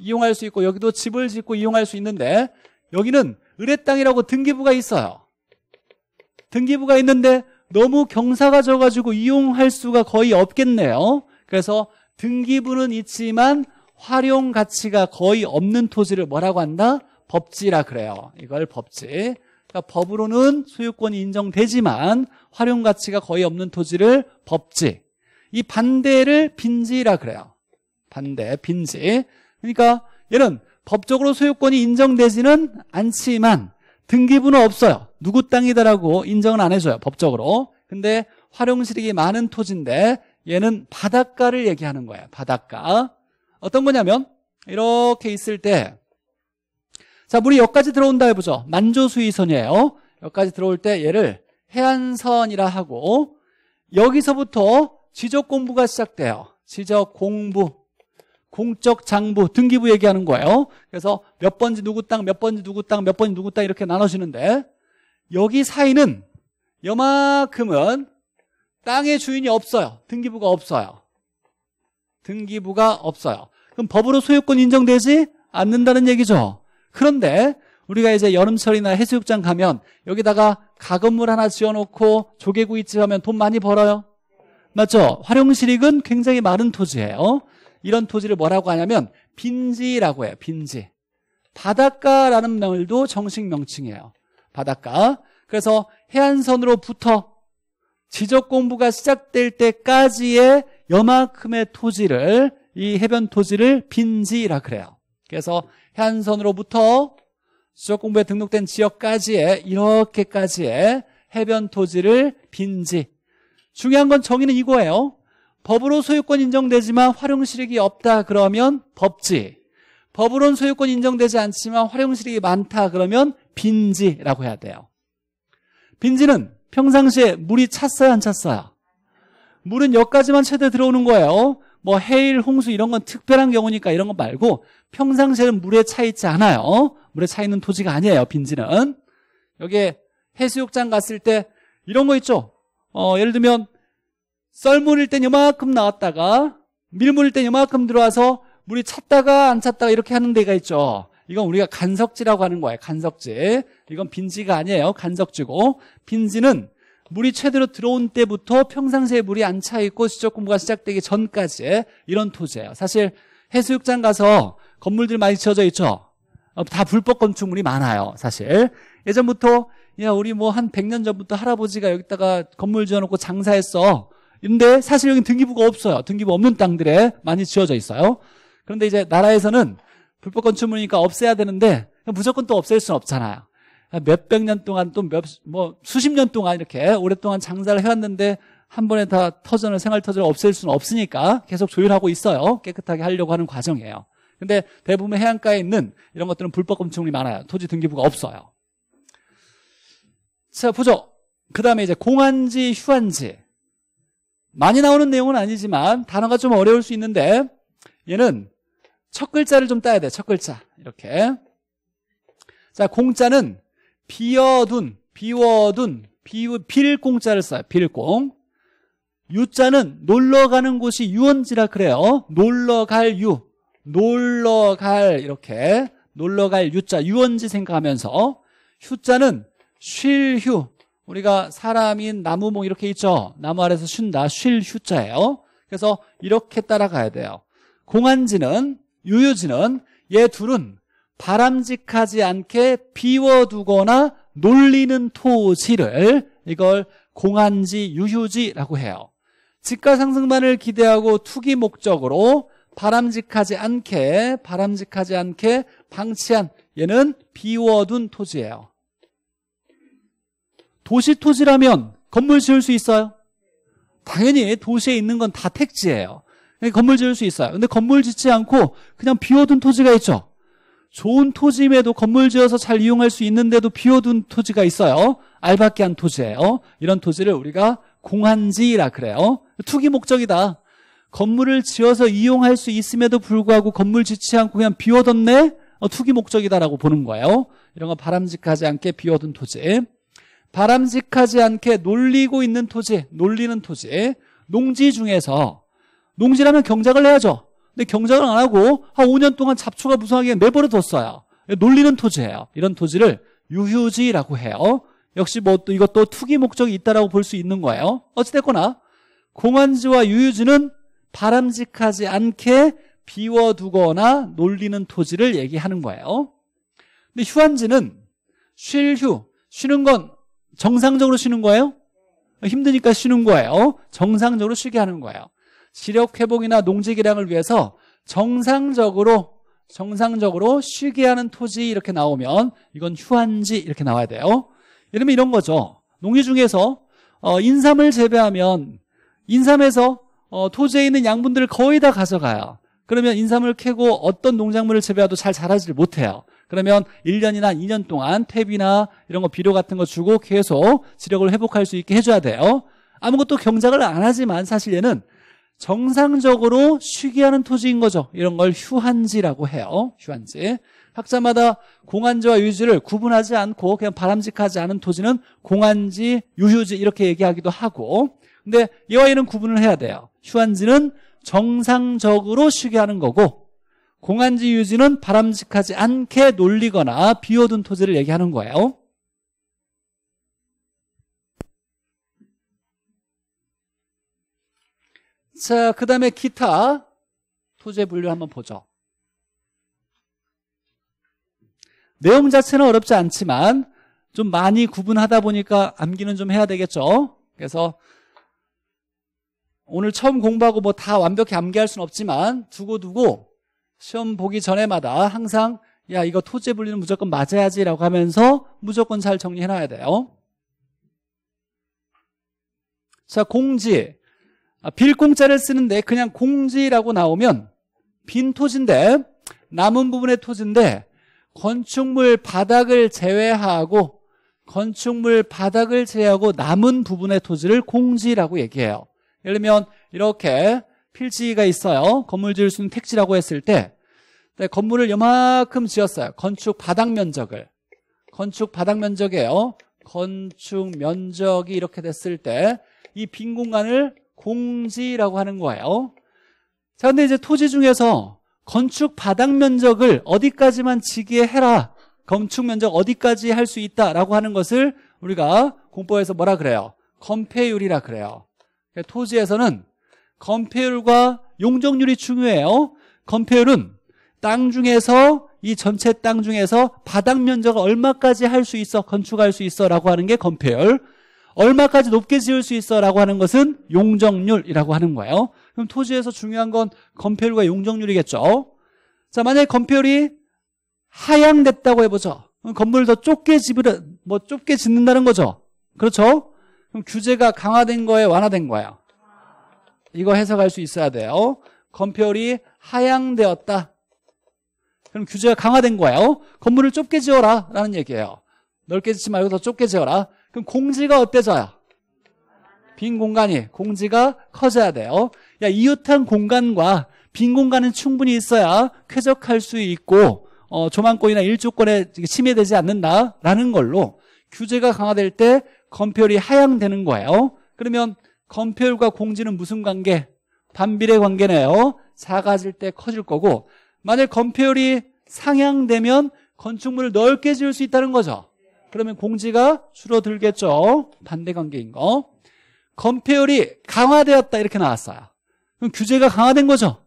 이용할 수 있고 여기도 집을 짓고 이용할 수 있는데 여기는 을의 땅이라고 등기부가 있어요. 등기부가 있는데 너무 경사가 져가지고 이용할 수가 거의 없겠네요. 그래서 등기부는 있지만 활용 가치가 거의 없는 토지를 뭐라고 한다? 법지라 그래요. 이걸 법지. 그러니까 법으로는 소유권이 인정되지만 활용 가치가 거의 없는 토지를 법지. 이 반대를 빈지라 그래요. 반대, 빈지. 그러니까 얘는 법적으로 소유권이 인정되지는 않지만 등기부는 없어요. 누구 땅이다라고 인정은 안 해줘요. 법적으로. 근데 활용실익이 많은 토지인데 얘는 바닷가를 얘기하는 거야 바닷가 어떤 거냐면 이렇게 있을 때자 물이 여기까지 들어온다 해보죠 만조수위선이에요 여기까지 들어올 때 얘를 해안선이라 하고 여기서부터 지적 공부가 시작돼요 지적 공부 공적 장부 등기부 얘기하는 거예요 그래서 몇 번지 누구 땅 몇 번지 누구 땅 몇 번지 누구 땅 이렇게 나눠지는데 여기 사이는 여만큼은 땅의 주인이 없어요. 등기부가 없어요. 등기부가 없어요. 그럼 법으로 소유권 인정되지 않는다는 얘기죠. 그런데 우리가 이제 여름철이나 해수욕장 가면 여기다가 가건물 하나 지어놓고 조개구이집 하면 돈 많이 벌어요. 맞죠? 활용실익은 굉장히 마른 토지예요. 이런 토지를 뭐라고 하냐면 빈지라고 해요. 빈지. 바닷가라는 말도 정식 명칭이에요. 바닷가. 그래서 해안선으로부터 지적 공부가 시작될 때까지의 여만큼의 토지를 이 해변 토지를 빈지라 그래요. 그래서 해안선으로부터 지적 공부에 등록된 지역까지의 이렇게까지의 해변 토지를 빈지. 중요한 건 정의는 이거예요. 법으로 소유권 인정되지만 활용 실익이 없다 그러면 법지. 법으로는 소유권 인정되지 않지만 활용 실익이 많다 그러면 빈지라고 해야 돼요. 빈지는 평상시에 물이 찼어요, 안 찼어요? 물은 여기까지만 최대 들어오는 거예요. 뭐 해일, 홍수 이런 건 특별한 경우니까 이런 거 말고 평상시에는 물에 차 있지 않아요. 물에 차 있는 토지가 아니에요, 빈지는. 여기에 해수욕장 갔을 때 이런 거 있죠. 어, 예를 들면 썰물일 땐이만큼 나왔다가 밀물일 땐이만큼 들어와서 물이 찼다가 안 찼다가 이렇게 하는 데가 있죠. 이건 우리가 간석지라고 하는 거예요. 간석지. 이건 빈지가 아니에요. 간석지고. 빈지는 물이 최대로 들어온 때부터 평상시에 물이 안 차 있고 지적 공부가 시작되기 전까지 이런 토지예요. 사실 해수욕장 가서 건물들 많이 지어져 있죠. 어, 다 불법 건축물이 많아요. 사실 예전부터 야 우리 뭐 한 100년 전부터 할아버지가 여기다가 건물 지어놓고 장사했어. 근데 사실 여기 등기부가 없어요. 등기부 없는 땅들에 많이 지어져 있어요. 그런데 이제 나라에서는 불법 건축물이니까 없애야 되는데 무조건 또 없앨 수는 없잖아요. 몇 백 년 동안 또 몇 뭐 수십 년 동안 이렇게 오랫동안 장사를 해왔는데 한 번에 다 터전을 생활 터전을 없앨 수는 없으니까 계속 조율하고 있어요. 깨끗하게 하려고 하는 과정이에요. 근데 대부분 해안가에 있는 이런 것들은 불법 건축물이 많아요. 토지 등기부가 없어요. 자, 보죠. 그 다음에 이제 공안지휴안지 많이 나오는 내용은 아니지만 단어가 좀 어려울 수 있는데 얘는 첫 글자를 좀 따야 돼. 첫 글자. 이렇게. 자, 공자는 비어둔, 비워둔, 비, 빌 공자를 써요. 빌공. 유자는 놀러 가는 곳이 유원지라 그래요. 놀러 갈 유. 놀러 갈, 이렇게. 놀러 갈 유자, 유원지 생각하면서. 휴자는 쉴 휴. 우리가 사람인 나무 뭐 이렇게 있죠. 나무 아래서 쉰다. 쉴 휴자예요. 그래서 이렇게 따라가야 돼요. 공안지는 유유지는얘 둘은 바람직하지 않게 비워두거나 놀리는 토지를 이걸 공안지 유휴지라고 해요. 집가 상승만을 기대하고 투기 목적으로 바람직하지 않게 바람직하지 않게 방치한 얘는 비워둔 토지예요. 도시 토지라면 건물 지을 수 있어요? 당연히 도시에 있는 건 다 택지예요. 건물 지을 수 있어요. 근데 건물 짓지 않고 그냥 비워둔 토지가 있죠. 좋은 토지임에도 건물 지어서 잘 이용할 수 있는데도 비워둔 토지가 있어요. 알밖에 한 토지예요. 이런 토지를 우리가 공한지라 그래요. 투기 목적이다. 건물을 지어서 이용할 수 있음에도 불구하고 건물 짓지 않고 그냥 비워뒀네? 어, 투기 목적이다라고 보는 거예요. 이런 거 바람직하지 않게 비워둔 토지. 바람직하지 않게 놀리고 있는 토지, 놀리는 토지. 농지 중에서 농지라면 경작을 해야죠. 근데 경작을 안 하고 한 5년 동안 잡초가 무성하게 내버려 뒀어요. 놀리는 토지예요. 이런 토지를 유휴지라고 해요. 역시 뭐 또 이것도 투기 목적이 있다라고 볼 수 있는 거예요. 어찌됐거나 공안지와 유휴지는 바람직하지 않게 비워두거나 놀리는 토지를 얘기하는 거예요. 근데 휴안지는 쉴 휴, 쉬는 건 정상적으로 쉬는 거예요? 힘드니까 쉬는 거예요. 정상적으로 쉬게 하는 거예요. 시력 회복이나 농지 개량을 위해서 정상적으로 정상적으로 쉬게 하는 토지 이렇게 나오면 이건 휴한지 이렇게 나와야 돼요. 이러면 이런 거죠. 농지 중에서 어, 인삼을 재배하면 인삼에서 어, 토지에 있는 양분들을 거의 다 가져가요. 그러면 인삼을 캐고 어떤 농작물을 재배해도 잘 자라지를 못해요. 그러면 1년이나 2년 동안 퇴비나 이런 거 비료 같은 거 주고 계속 지력을 회복할 수 있게 해줘야 돼요. 아무것도 경작을 안 하지만 사실 얘는 정상적으로 쉬게 하는 토지인 거죠. 이런 걸 휴한지라고 해요. 휴한지. 학자마다 공안지와 유지를 구분하지 않고 그냥 바람직하지 않은 토지는 공안지 유휴지 이렇게 얘기하기도 하고 근데 이와 이는 구분을 해야 돼요. 휴한지는 정상적으로 쉬게 하는 거고 공안지 유지는 바람직하지 않게 놀리거나 비워둔 토지를 얘기하는 거예요. 자, 그 다음에 기타 토재 분류 한번 보죠. 내용 자체는 어렵지 않지만 좀 많이 구분하다 보니까 암기는 좀 해야 되겠죠. 그래서 오늘 처음 공부하고 뭐 다 완벽히 암기할 수는 없지만 두고두고 시험 보기 전에마다 항상 야 이거 토재 분류는 무조건 맞아야지 라고 하면서 무조건 잘 정리해놔야 돼요 자 공지 빌 아, 공짜를 쓰는데 그냥 공지라고 나오면 빈 토지인데 남은 부분의 토지인데 건축물 바닥을 제외하고 건축물 바닥을 제외하고 남은 부분의 토지를 공지라고 얘기해요 예를 들면 이렇게 필지가 있어요 건물 지을 수 있는 택지라고 했을 때 네, 건물을 요만큼 지었어요 건축 바닥 면적을 건축 바닥 면적이에요 건축 면적이 이렇게 됐을 때 이 빈 공간을 공지라고 하는 거예요. 자, 근데 이제 토지 중에서 건축 바닥 면적을 어디까지만 지게 해라. 건축 면적 어디까지 할 수 있다라고 하는 것을 우리가 공법에서 뭐라 그래요? 건폐율이라 그래요. 그러니까 토지에서는 건폐율과 용적률이 중요해요. 건폐율은 땅 중에서 이 전체 땅 중에서 바닥 면적을 얼마까지 할 수 있어 건축할 수 있어라고 하는 게 건폐율. 얼마까지 높게 지을 수 있어 라고 하는 것은 용적률이라고 하는 거예요 그럼 토지에서 중요한 건 건폐율과 용적률이겠죠 자 만약에 건폐율이 하향됐다고 해보죠 건물을 더 좁게 집을 으뭐 좁게 짓는다는 거죠 그렇죠 그럼 규제가 강화된 거에 완화된 거예요 이거 해석할 수 있어야 돼요 건폐율이 하향되었다 그럼 규제가 강화된 거예요 건물을 좁게 지어라 라는 얘기예요 넓게 짓지 말고 더 좁게 지어라 그럼 공지가 어때져요? 빈 공간이 공지가 커져야 돼요. 야 이웃한 공간과 빈 공간은 충분히 있어야 쾌적할 수 있고 어, 조망권이나 일조권에 침해되지 않는다라는 걸로 규제가 강화될 때 건폐율이 하향되는 거예요. 그러면 건폐율과 공지는 무슨 관계? 반비례 관계네요. 작아질 때 커질 거고 만약 건폐율이 상향되면 건축물을 넓게 지을 수 있다는 거죠. 그러면 공지가 줄어들겠죠. 반대관계인 거. 건폐율이 강화되었다 이렇게 나왔어요. 그럼 규제가 강화된 거죠.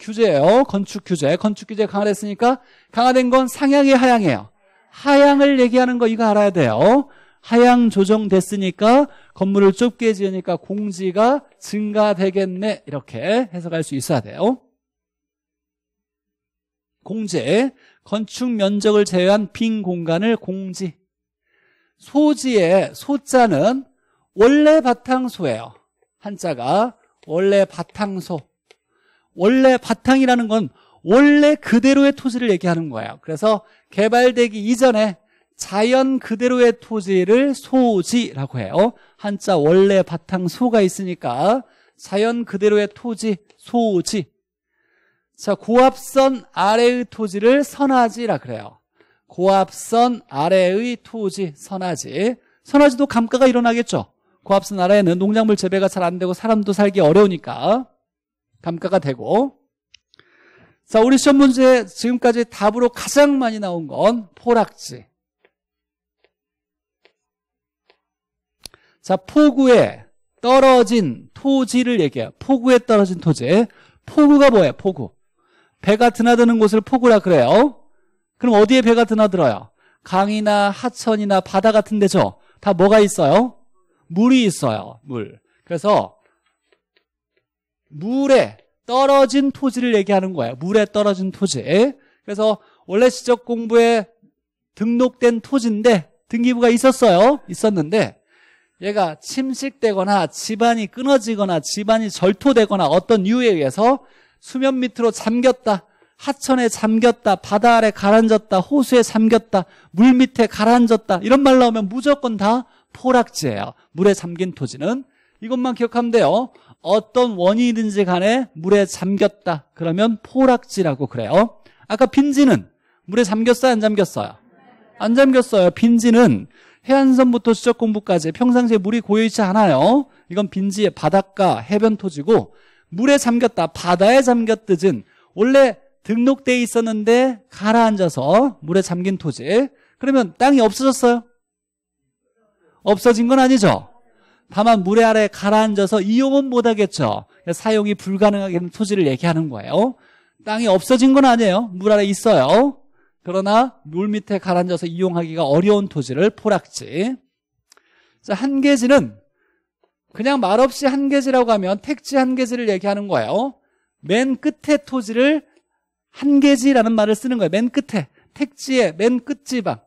규제예요. 건축 규제. 건축 규제 강화됐으니까 강화된 건상향이 하향이에요. 하향을 얘기하는 거 이거 알아야 돼요. 하향 조정됐으니까 건물을 좁게 지으니까 공지가 증가되겠네 이렇게 해석할 수 있어야 돼요. 공제, 건축 면적을 제외한 빈 공간을 공지 소지의 소자는 원래 바탕소예요. 한자가 원래 바탕소. 원래 바탕이라는 건 원래 그대로의 토지를 얘기하는 거예요. 그래서 개발되기 이전에 자연 그대로의 토지를 소지라고 해요. 한자 원래 바탕소가 있으니까 자연 그대로의 토지, 소지. 자, 고압선 아래의 토지를 선하지라 그래요. 고압선 아래의 토지, 선화지선화지도 감가가 일어나겠죠 고압선 아래에는 농작물 재배가 잘 안 되고 사람도 살기 어려우니까 감가가 되고 자 우리 시험 문제 지금까지 답으로 가장 많이 나온 건 포락지 자 포구에 떨어진 토지를 얘기해요 포구에 떨어진 토지 포구가 뭐예요 포구 배가 드나드는 곳을 포구라 그래요 그럼 어디에 배가 드나들어요? 강이나 하천이나 바다 같은 데죠. 다 뭐가 있어요? 물이 있어요. 물. 그래서 물에 떨어진 토지를 얘기하는 거예요. 물에 떨어진 토지. 그래서 원래 지적 공부에 등록된 토지인데 등기부가 있었어요. 있었는데 얘가 침식되거나 집안이 끊어지거나 집안이 절토되거나 어떤 이유에 의해서 수면 밑으로 잠겼다. 하천에 잠겼다, 바다 아래 가라앉았다, 호수에 잠겼다, 물 밑에 가라앉았다 이런 말 나오면 무조건 다 포락지예요. 물에 잠긴 토지는 이것만 기억하면 돼요. 어떤 원인이든지 간에 물에 잠겼다 그러면 포락지라고 그래요. 아까 빈지는 물에 잠겼어요, 안 잠겼어요? 안 잠겼어요. 빈지는 해안선부터 수적 공부까지 평상시에 물이 고여 있지 않아요. 이건 빈지의 바닷가 해변 토지고 물에 잠겼다, 바다에 잠겼듯은 원래 등록돼 있었는데 가라앉아서 물에 잠긴 토지 그러면 땅이 없어졌어요? 없어진 건 아니죠 다만 물의 아래 가라앉아서 이용은 못하겠죠 사용이 불가능하게 된 토지를 얘기하는 거예요 땅이 없어진 건 아니에요 물 아래 있어요 그러나 물 밑에 가라앉아서 이용하기가 어려운 토지를 포락지 자, 한계지는 그냥 말없이 한계지라고 하면 택지 한계지를 얘기하는 거예요 맨 끝에 토지를 한계지라는 말을 쓰는 거예요. 맨 끝에. 택지의 맨 끝지방.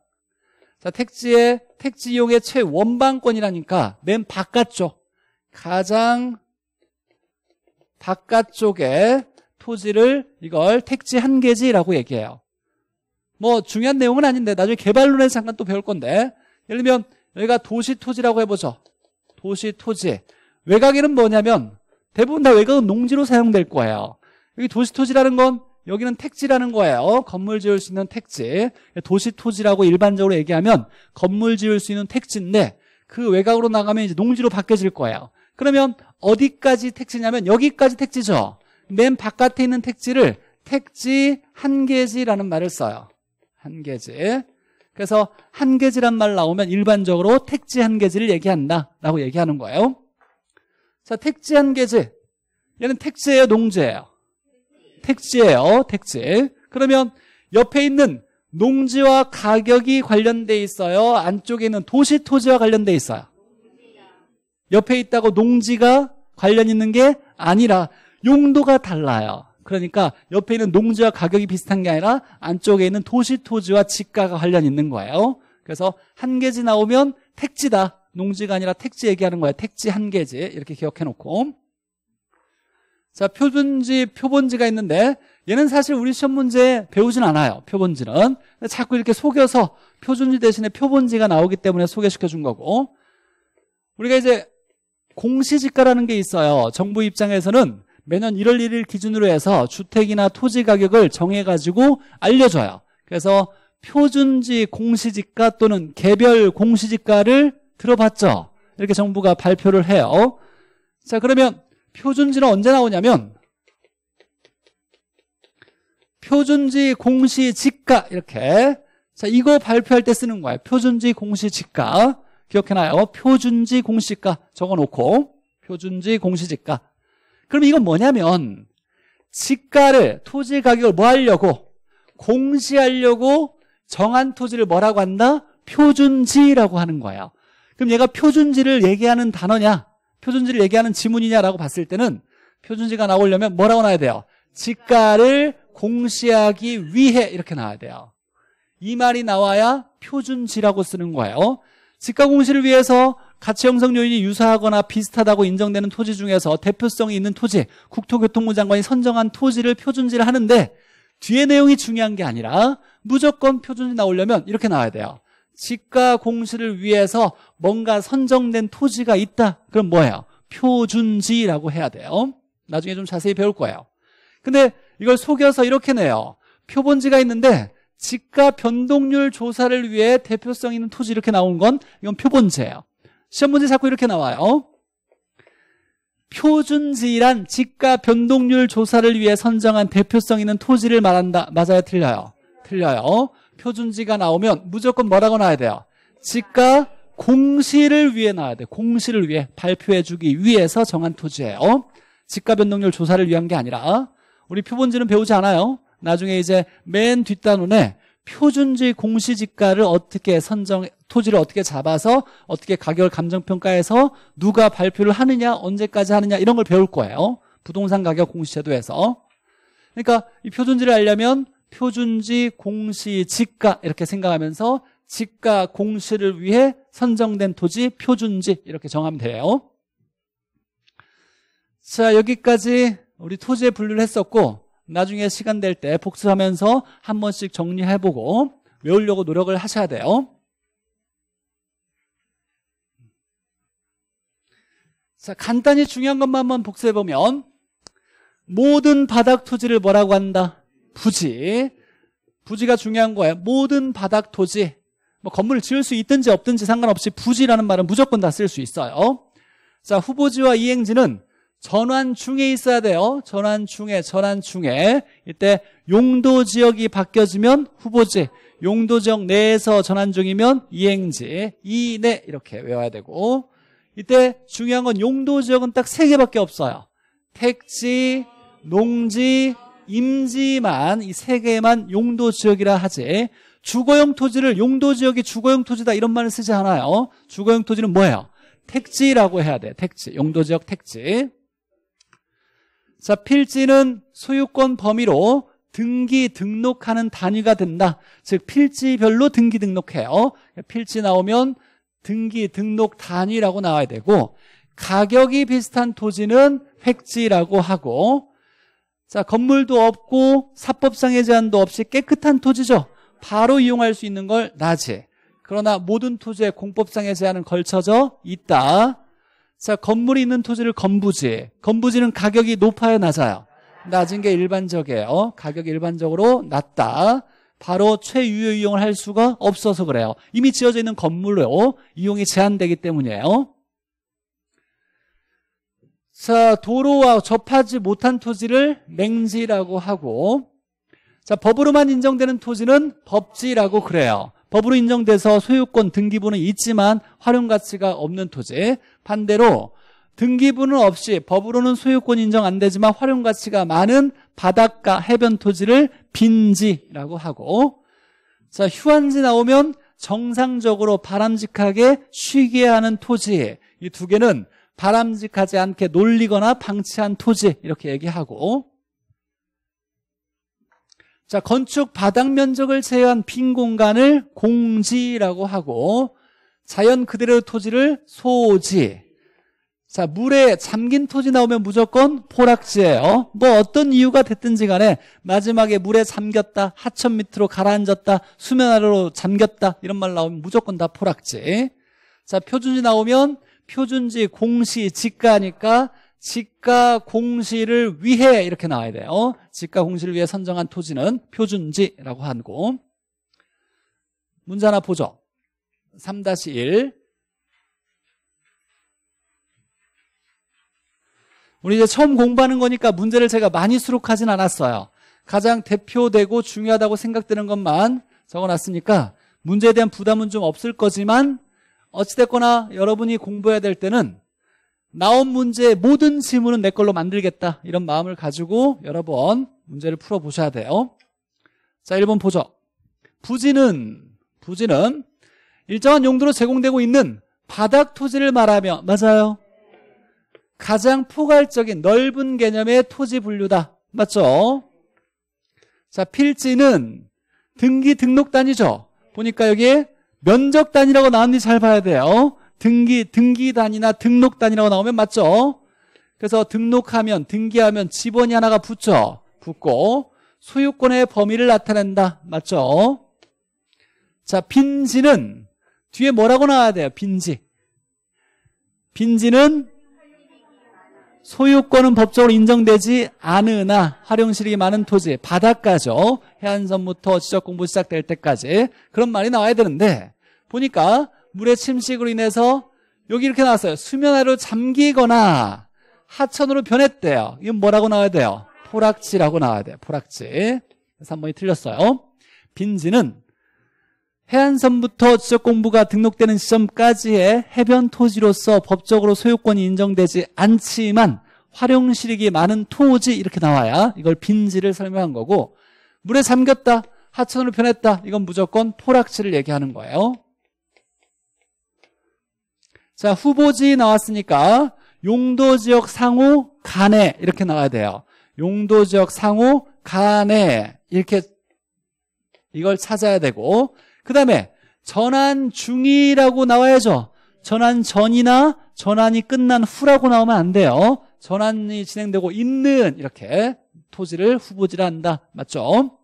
자, 택지의 택지용의 이 최원방권이라니까 맨 바깥쪽. 가장 바깥쪽에 토지를 이걸 택지 한계지라고 얘기해요. 뭐 중요한 내용은 아닌데 나중에 개발론에서 잠깐 또 배울 건데 예를 들면 여기가 도시 토지라고 해보죠. 도시 토지. 외곽에는 뭐냐면 대부분 다 외곽은 농지로 사용될 거예요. 여기 도시 토지라는 건 여기는 택지라는 거예요. 건물 지을 수 있는 택지. 도시 토지라고 일반적으로 얘기하면 건물 지을 수 있는 택지인데 그 외곽으로 나가면 이제 농지로 바뀌어질 거예요. 그러면 어디까지 택지냐면 여기까지 택지죠. 맨 바깥에 있는 택지를 택지 한계지라는 말을 써요. 한계지. 그래서 한계지란 말 나오면 일반적으로 택지 한계지를 얘기한다라고 얘기하는 거예요. 자, 택지 한계지. 얘는 택지예요, 농지예요? 택지예요. 택지. 그러면 옆에 있는 농지와 가격이 관련돼 있어요. 안쪽에 있는 도시 토지와 관련돼 있어요. 옆에 있다고 농지가 관련 있는 게 아니라 용도가 달라요. 그러니까 옆에 있는 농지와 가격이 비슷한 게 아니라 안쪽에 있는 도시 토지와 지가가 관련 있는 거예요. 그래서 한 개지 나오면 택지다. 농지가 아니라 택지 얘기하는 거예요. 택지 한 개지. 이렇게 기억해 놓고. 자, 표준지, 표본지가 있는데 얘는 사실 우리 시험 문제 배우진 않아요. 표본지는. 자꾸 이렇게 속여서 표준지 대신에 표본지가 나오기 때문에 소개시켜 준 거고 우리가 이제 공시지가라는 게 있어요. 정부 입장에서는 매년 1월 1일 기준으로 해서 주택이나 토지 가격을 정해가지고 알려줘요. 그래서 표준지 공시지가 또는 개별 공시지가를 들어봤죠. 이렇게 정부가 발표를 해요. 자 그러면 표준지는 언제 나오냐면 표준지 공시 지가 이렇게 자 이거 발표할 때 쓰는 거예요 표준지 공시 지가 기억해놔요 표준지 공시가 적어놓고 표준지 공시 지가 그럼 이건 뭐냐면 지가를 토지 가격을 뭐 하려고 공시하려고 정한 토지를 뭐라고 한다? 표준지라고 하는 거예요 그럼 얘가 표준지를 얘기하는 단어냐? 표준지를 얘기하는 지문이냐라고 봤을 때는 표준지가 나오려면 뭐라고 나와야 돼요? 지가를 공시하기 위해 이렇게 나와야 돼요. 이 말이 나와야 표준지라고 쓰는 거예요. 지가 공시를 위해서 가치 형성 요인이 유사하거나 비슷하다고 인정되는 토지 중에서 대표성이 있는 토지, 국토교통부 장관이 선정한 토지를 표준지를 하는데 뒤에 내용이 중요한 게 아니라 무조건 표준지 나오려면 이렇게 나와야 돼요. 지가 공시를 위해서 뭔가 선정된 토지가 있다. 그럼 뭐예요? 표준지라고 해야 돼요. 나중에 좀 자세히 배울 거예요. 근데 이걸 속여서 이렇게 내요. 표본지가 있는데 지가 변동률 조사를 위해 대표성 있는 토지 이렇게 나온 건 이건 표본지예요. 시험 문제 자꾸 이렇게 나와요. 표준지란 지가 변동률 조사를 위해 선정한 대표성 있는 토지를 말한다. 맞아요? 틀려요? 틀려요. 표준지가 나오면 무조건 뭐라고 나와야 돼요? 지가 공시를 위해 나와야 돼. 공시를 위해 발표해주기 위해서 정한 토지예요. 어? 지가 변동률 조사를 위한 게 아니라 어? 우리 표본지는 배우지 않아요. 나중에 이제 맨 뒷단원에 표준지 공시지가를 어떻게 선정 토지를 어떻게 잡아서 어떻게 가격 을 감정평가해서 누가 발표를 하느냐 언제까지 하느냐 이런 걸 배울 거예요 부동산 가격 공시제도에서 그러니까 이 표준지를 알려면 표준지, 공시, 지가 이렇게 생각하면서 지가 공시를 위해 선정된 토지 표준지 이렇게 정하면 돼요. 자 여기까지 우리 토지의 분류를 했었고 나중에 시간 될 때 복습하면서 한 번씩 정리해보고 외우려고 노력을 하셔야 돼요. 자 간단히 중요한 것만만 복습해보면 모든 바닥 토지를 뭐라고 한다? 부지. 부지가 중요한 거예요. 모든 바닥 토지. 뭐 건물을 지을 수 있든지 없든지 상관없이 부지라는 말은 무조건 다 쓸 수 있어요. 자, 후보지와 이행지는 전환 중에 있어야 돼요. 전환 중에, 전환 중에. 이때 용도 지역이 바뀌어지면 후보지, 용도 지역 내에서 전환 중이면 이행지, 이내 네 이렇게 외워야 되고 이때 중요한 건 용도 지역은 딱 세 개밖에 없어요. 택지, 농지, 임지만 이 세 개만 용도 지역이라 하지 주거용 토지를 용도 지역이 주거용 토지다 이런 말을 쓰지 않아요. 주거용 토지는 뭐예요? 택지라고 해야 돼. 택지. 용도 지역 택지. 자, 필지는 소유권 범위로 등기 등록하는 단위가 된다. 즉 필지별로 등기 등록해요. 필지 나오면 등기 등록 단위라고 나와야 되고 가격이 비슷한 토지는 획지라고 하고 자, 건물도 없고 사법상의 제한도 없이 깨끗한 토지죠. 바로 이용할 수 있는 걸 낮에. 그러나 모든 토지에 공법상의 제한은 걸쳐져 있다. 자, 건물이 있는 토지를 건부지. 건부지는 가격이 높아야 낮아요. 낮은 게 일반적이에요. 가격이 일반적으로 낮다. 바로 최유효 이용을 할 수가 없어서 그래요. 이미 지어져 있는 건물로 이용이 제한되기 때문이에요. 자, 도로와 접하지 못한 토지를 맹지라고 하고 자, 법으로만 인정되는 토지는 법지라고 그래요. 법으로 인정돼서 소유권 등기부는 있지만 활용 가치가 없는 토지. 반대로 등기부는 없이 법으로는 소유권 인정 안 되지만 활용 가치가 많은 바닷가 해변 토지를 빈지라고 하고 자, 휴안지 나오면 정상적으로 바람직하게 쉬게 하는 토지. 이 두 개는 바람직하지 않게 놀리거나 방치한 토지 이렇게 얘기하고 자 건축 바닥 면적을 제외한 빈 공간을 공지라고 하고 자연 그대로의 토지를 소지 자 물에 잠긴 토지 나오면 무조건 포락지예요 뭐 어떤 이유가 됐든지 간에 마지막에 물에 잠겼다 하천 밑으로 가라앉았다 수면 아래로 잠겼다 이런 말 나오면 무조건 다 포락지 자 표준이 나오면 표준지 공시 직가니까 직가 공시를 위해 이렇게 나와야 돼요. 어? 직가 공시를 위해 선정한 토지는 표준지라고 하고 문제 하나 보죠. 3-1 우리 이제 처음 공부하는 거니까 문제를 제가 많이 수록하진 않았어요. 가장 대표되고 중요하다고 생각되는 것만 적어놨으니까 문제에 대한 부담은 좀 없을 거지만 어찌됐거나 여러분이 공부해야 될 때는 나온 문제의 모든 질문은내 걸로 만들겠다 이런 마음을 가지고 여러 번 문제를 풀어보셔야 돼요 자 1번 보죠 부지는 부지는 일정한 용도로 제공되고 있는 바닥 토지를 말하며 맞아요 가장 포괄적인 넓은 개념의 토지 분류다 맞죠 자 필지는 등기 등록 단위죠 보니까 여기에 면적단이라고 나왔는지 잘 봐야 돼요. 어? 등기, 등기단이나 등록단이라고 나오면 맞죠? 그래서 등록하면, 등기하면 지번이 하나가 붙죠? 붙고, 소유권의 범위를 나타낸다. 맞죠? 자, 빈지는 뒤에 뭐라고 나와야 돼요? 빈지. 빈지는 소유권은 법적으로 인정되지 않으나 활용실이 많은 토지, 바닷가죠. 해안선부터 지적공부 시작될 때까지 그런 말이 나와야 되는데 보니까 물의 침식으로 인해서 여기 이렇게 나왔어요. 수면 아래로 잠기거나 하천으로 변했대요. 이건 뭐라고 나와야 돼요? 포락지라고 나와야 돼요. 포락지. 그래서 한번이 틀렸어요. 빈지는 해안선부터 지적공부가 등록되는 시점까지의 해변 토지로서 법적으로 소유권이 인정되지 않지만 활용 실익이 많은 토지 이렇게 나와야 이걸 빈지를 설명한 거고 물에 잠겼다 하천으로 변했다 이건 무조건 포락지를 얘기하는 거예요 자 후보지 나왔으니까 용도지역 상호 간에 이렇게 나와야 돼요 용도지역 상호 간에 이렇게 이걸 찾아야 되고 그 다음에 전환 중이라고 나와야죠. 전환 전이나 전환이 끝난 후라고 나오면 안 돼요. 전환이 진행되고 있는 이렇게 토지를 후보지라 한다. 맞죠?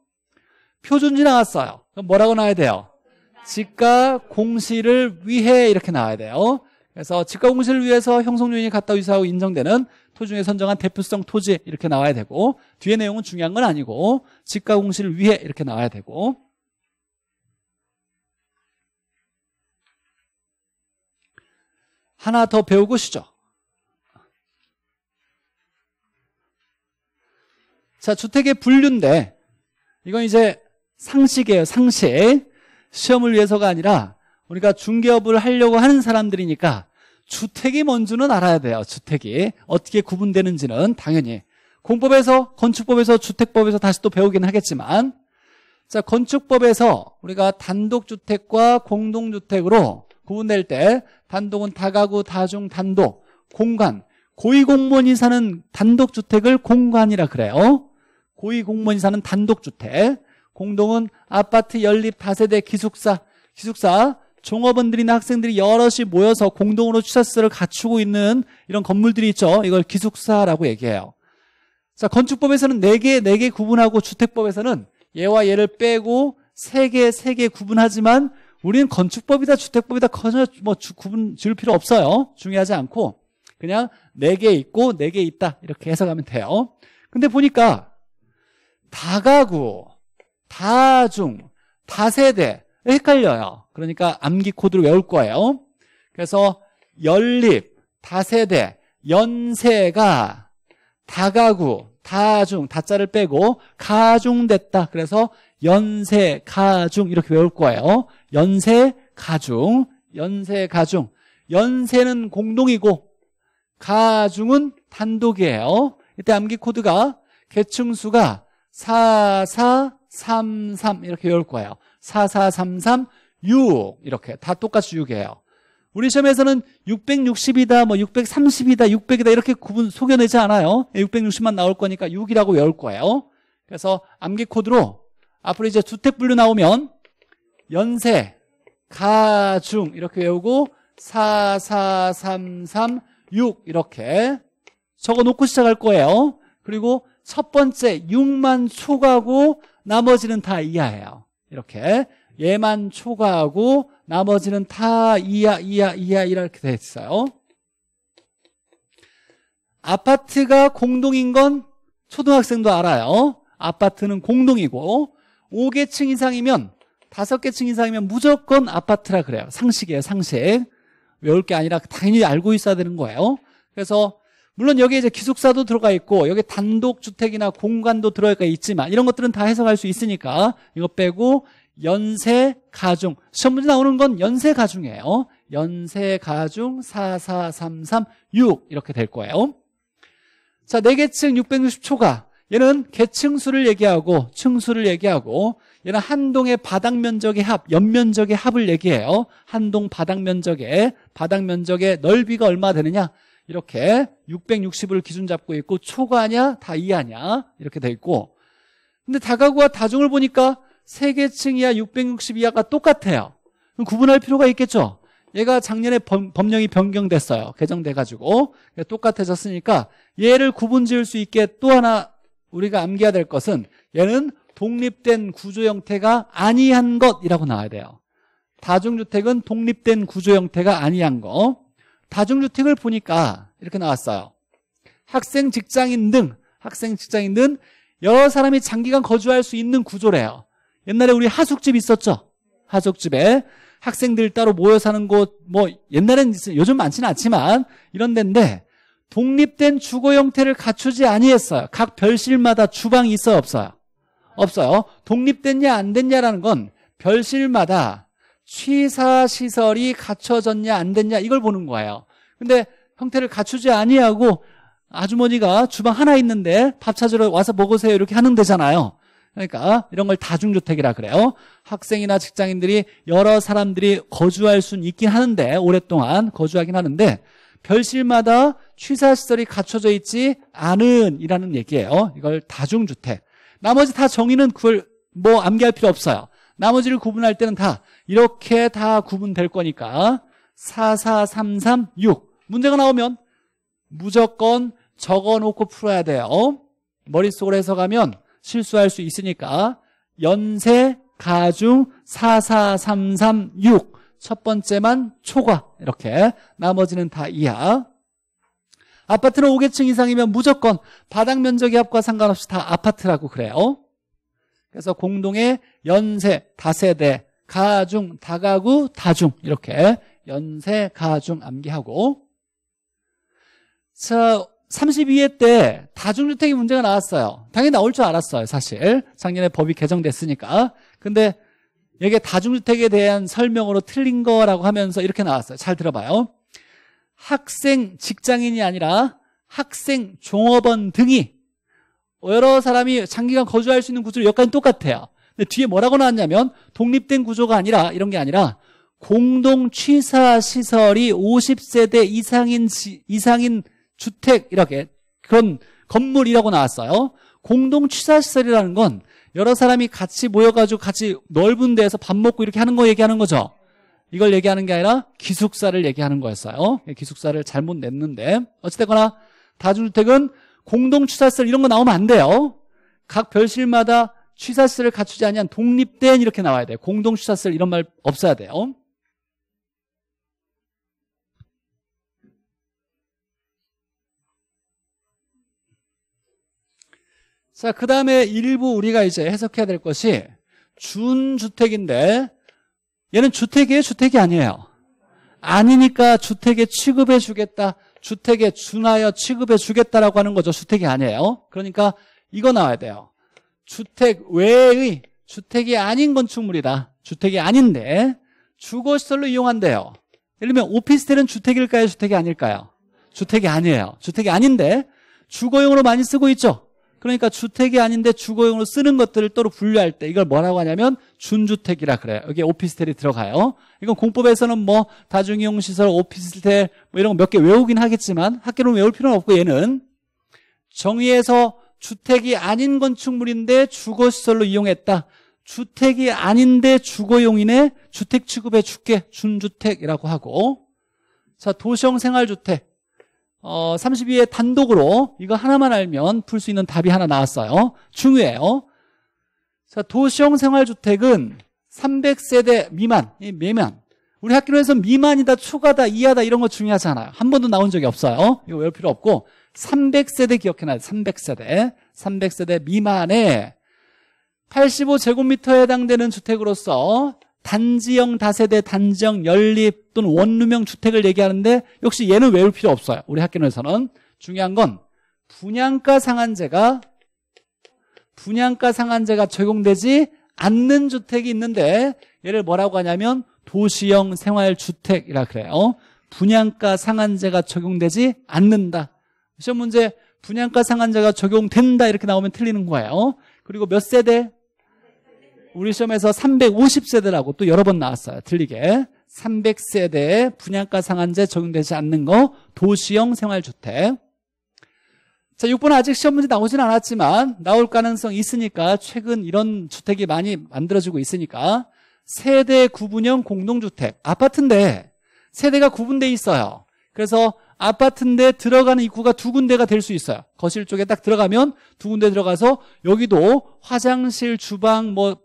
표준지 나왔어요. 그럼 뭐라고 나와야 돼요? 직가 공시를 위해 이렇게 나와야 돼요. 그래서 직가 공시를 위해서 형성요인이 갖다 유사하고 인정되는 토 중에 선정한 대표성 토지 이렇게 나와야 되고 뒤에 내용은 중요한 건 아니고 직가 공시를 위해 이렇게 나와야 되고 하나 더 배우고 쉬죠. 자, 주택의 분류인데 이건 이제 상식이에요, 상식. 시험을 위해서가 아니라 우리가 중개업을 하려고 하는 사람들이니까 주택이 뭔지는 알아야 돼요. 주택이 어떻게 구분되는지는 당연히 공법에서 건축법에서 주택법에서 다시 또 배우긴 하겠지만 자 건축법에서 우리가 단독주택과 공동주택으로 구분될 때 단독은 다가구, 다중, 단독, 공간 고위공무원이 사는 단독주택을 공간이라 그래요 고위공무원이 사는 단독주택 공동은 아파트 연립 다세대 기숙사 기숙사 종업원들이나 학생들이 여럿이 모여서 공동으로 취사시를 갖추고 있는 이런 건물들이 있죠 이걸 기숙사라고 얘기해요 자 건축법에서는 4개 4개 구분하고 주택법에서는 얘와 얘를 빼고 3개 3개 구분하지만 우리는 건축법이다 주택법이다 전혀 뭐 주, 구분 지을 필요 없어요. 중요하지 않고 그냥 네 개 있고 네 개 있다 이렇게 해석하면 돼요. 근데 보니까 다가구, 다중, 다세대 헷갈려요. 그러니까 암기 코드를 외울 거예요. 그래서 연립, 다세대, 연세가 다가구, 다중, 다자를 빼고 가중됐다. 그래서 연세, 가중 이렇게 외울 거예요. 연세, 가중, 연세, 가중. 연세는 공동이고 가중은 단독이에요. 이때 암기 코드가 계층수가 4433 이렇게 외울 거예요. 4433 6 이렇게 다 똑같이 6이에요. 우리 시험에서는 660이다, 뭐 630이다, 600이다 이렇게 구분 속여내지 않아요. 660만 예, 나올 거니까 6이라고 외울 거예요. 그래서 암기 코드로 앞으로 이제 주택 분류 나오면 연세, 가중 이렇게 외우고 4, 4, 3, 3, 6 이렇게 적어놓고 시작할 거예요. 그리고 첫 번째 6만 초과하고 나머지는 다 이하예요. 이렇게 얘만 초과하고 나머지는 다 이하, 이하, 이하 이렇게 돼 있어요. 아파트가 공동인 건 초등학생도 알아요. 아파트는 공동이고 5계층 이상이면 다섯 개 층 이상이면 무조건 아파트라 그래요. 상식이에요, 상식. 외울 게 아니라 당연히 알고 있어야 되는 거예요. 그래서 물론 여기 에 이제 기숙사도 들어가 있고 여기 단독주택이나 공간도 들어가 있지만 이런 것들은 다 해석할 수 있으니까 이거 빼고 연세, 가중 시험 문제 나오는 건 연세, 가중이에요 연세, 가중, 4, 4, 3, 3, 6 이렇게 될 거예요 자, 4개층 660초가 얘는 계층수를 얘기하고 층수를 얘기하고 얘는 한동의 바닥 면적의 합, 연면적의 합을 얘기해요. 한동 바닥 면적의 바닥 면적의 넓이가 얼마 되느냐? 이렇게 660을 기준 잡고 있고 초과냐 다 이하냐 이렇게 돼 있고 근데 다가구와 다중을 보니까 세계층 이하 660 이하가 똑같아요. 그럼 구분할 필요가 있겠죠. 얘가 작년에 법령이 변경됐어요. 개정돼가지고 똑같아졌으니까 얘를 구분 지을 수 있게 또 하나 우리가 암기해야 될 것은 얘는 독립된 구조 형태가 아니한 것이라고 나와야 돼요 다중주택은 독립된 구조 형태가 아니한 거 다중주택을 보니까 이렇게 나왔어요 학생, 직장인 등 학생, 직장인 등 여러 사람이 장기간 거주할 수 있는 구조래요 옛날에 우리 하숙집 있었죠 하숙집에 학생들 따로 모여 사는 곳 뭐 옛날엔 요즘 많지는 않지만 이런 데인데 독립된 주거 형태를 갖추지 아니했어요 각 별실마다 주방이 있어 없어요 없어요. 독립됐냐 안 됐냐라는 건 별실마다 취사시설이 갖춰졌냐 안 됐냐 이걸 보는 거예요. 근데 형태를 갖추지 아니하고 아주머니가 주방 하나 있는데 밥 찾으러 와서 먹으세요 이렇게 하는 데잖아요. 그러니까 이런 걸 다중주택이라 그래요. 학생이나 직장인들이 여러 사람들이 거주할 수는 있긴 하는데 오랫동안 거주하긴 하는데 별실마다 취사시설이 갖춰져 있지 않은 이라는 얘기예요. 이걸 다중주택. 나머지 다 정의는 그걸 뭐 암기할 필요 없어요. 나머지를 구분할 때는 다 이렇게 다 구분될 거니까 44336 문제가 나오면 무조건 적어놓고 풀어야 돼요. 머릿속으로 해석하면 실수할 수 있으니까 연세, 가중, 44336 첫 번째만 초과 이렇게 나머지는 다 이하 아파트는 5계층 이상이면 무조건 바닥 면적의 합과 상관없이 다 아파트라고 그래요. 그래서 공동의 연세, 다세대, 가중, 다가구, 다중 이렇게 연세, 가중 암기하고 자 32회 때 다중주택이 문제가 나왔어요. 당연히 나올 줄 알았어요, 사실. 작년에 법이 개정됐으니까. 근데 이게 다중주택에 대한 설명으로 틀린 거라고 하면서 이렇게 나왔어요. 잘 들어봐요. 학생 직장인이 아니라 학생 종업원 등이 여러 사람이 장기간 거주할 수 있는 구조를 여기까지 똑같아요. 근데 뒤에 뭐라고 나왔냐면 독립된 구조가 아니라 이런 게 아니라 공동 취사 시설이 50세대 이상인 지, 이상인 주택 이렇게 그런 건물이라고 나왔어요. 공동 취사 시설이라는 건 여러 사람이 같이 모여가지고 같이 넓은 데에서 밥 먹고 이렇게 하는 거 얘기하는 거죠. 이걸 얘기하는 게 아니라 기숙사를 얘기하는 거였어요. 예, 기숙사를 잘못 냈는데 어찌됐거나 다주택은 공동취사세 이런 거 나오면 안 돼요. 각 별실마다 취사세를 갖추지 않냐 독립된 이렇게 나와야 돼요. 공동취사세 이런 말 없어야 돼요. 자, 그 다음에 일부 우리가 이제 해석해야 될 것이 준주택인데 얘는 주택이에요? 주택이 아니에요? 아니니까 주택에 취급해 주겠다. 주택에 준하여 취급해 주겠다라고 하는 거죠. 주택이 아니에요. 그러니까 이거 나와야 돼요. 주택 외의 주택이 아닌 건축물이다. 주택이 아닌데 주거시설로 이용한대요. 예를 들면 오피스텔은 주택일까요? 주택이 아닐까요? 주택이 아니에요. 주택이 아닌데 주거용으로 많이 쓰고 있죠. 그러니까 주택이 아닌데 주거용으로 쓰는 것들을 또 분류할 때 이걸 뭐라고 하냐면 준주택이라 그래요. 여기 오피스텔이 들어가요. 이건 공법에서는 뭐 다중이용 시설, 오피스텔 뭐 이런 거 몇 개 외우긴 하겠지만 학교는 외울 필요는 없고 얘는 정의에서 주택이 아닌 건축물인데 주거시설로 이용했다. 주택이 아닌데 주거용이네 주택 취급해 줄게 준주택이라고 하고 자 도시형 생활주택 어, 3 2의 단독으로 이거 하나만 알면 풀 수 있는 답이 하나 나왔어요. 중요해요. 자, 도시형 생활주택은 300세대 미만, 매면. 우리 학교에서 미만이다, 초과다, 이하다 이런 거 중요하지 않아요. 한 번도 나온 적이 없어요. 이거 외울 필요 없고 300세대 기억해놔야 300세대. 300세대 미만에 85제곱미터에 해당되는 주택으로서 단지형 다세대 단지형 연립 또는 원룸형 주택을 얘기하는데 역시 얘는 외울 필요 없어요. 우리 학교에서는 중요한 건 분양가 상한제가 분양가 상한제가 적용되지 않는 주택이 있는데 얘를 뭐라고 하냐면 도시형 생활주택이라 그래요. 분양가 상한제가 적용되지 않는다. 시험 문제 분양가 상한제가 적용된다 이렇게 나오면 틀리는 거예요. 그리고 몇 세대? 우리 시험에서 350세대라고 또 여러 번 나왔어요. 틀리게. 3 0 0세대 분양가 상한제 적용되지 않는 거 도시형 생활주택. 자, 6번 은 아직 시험 문제 나오진 않았지만 나올 가능성 있으니까 최근 이런 주택이 많이 만들어지고 있으니까 세대 구분형 공동주택 아파트인데 세대가 구분돼 있어요. 그래서 아파트인데 들어가는 입구가 두 군데가 될 수 있어요. 거실 쪽에 딱 들어가면 두 군데 들어가서 여기도 화장실, 주방, 뭐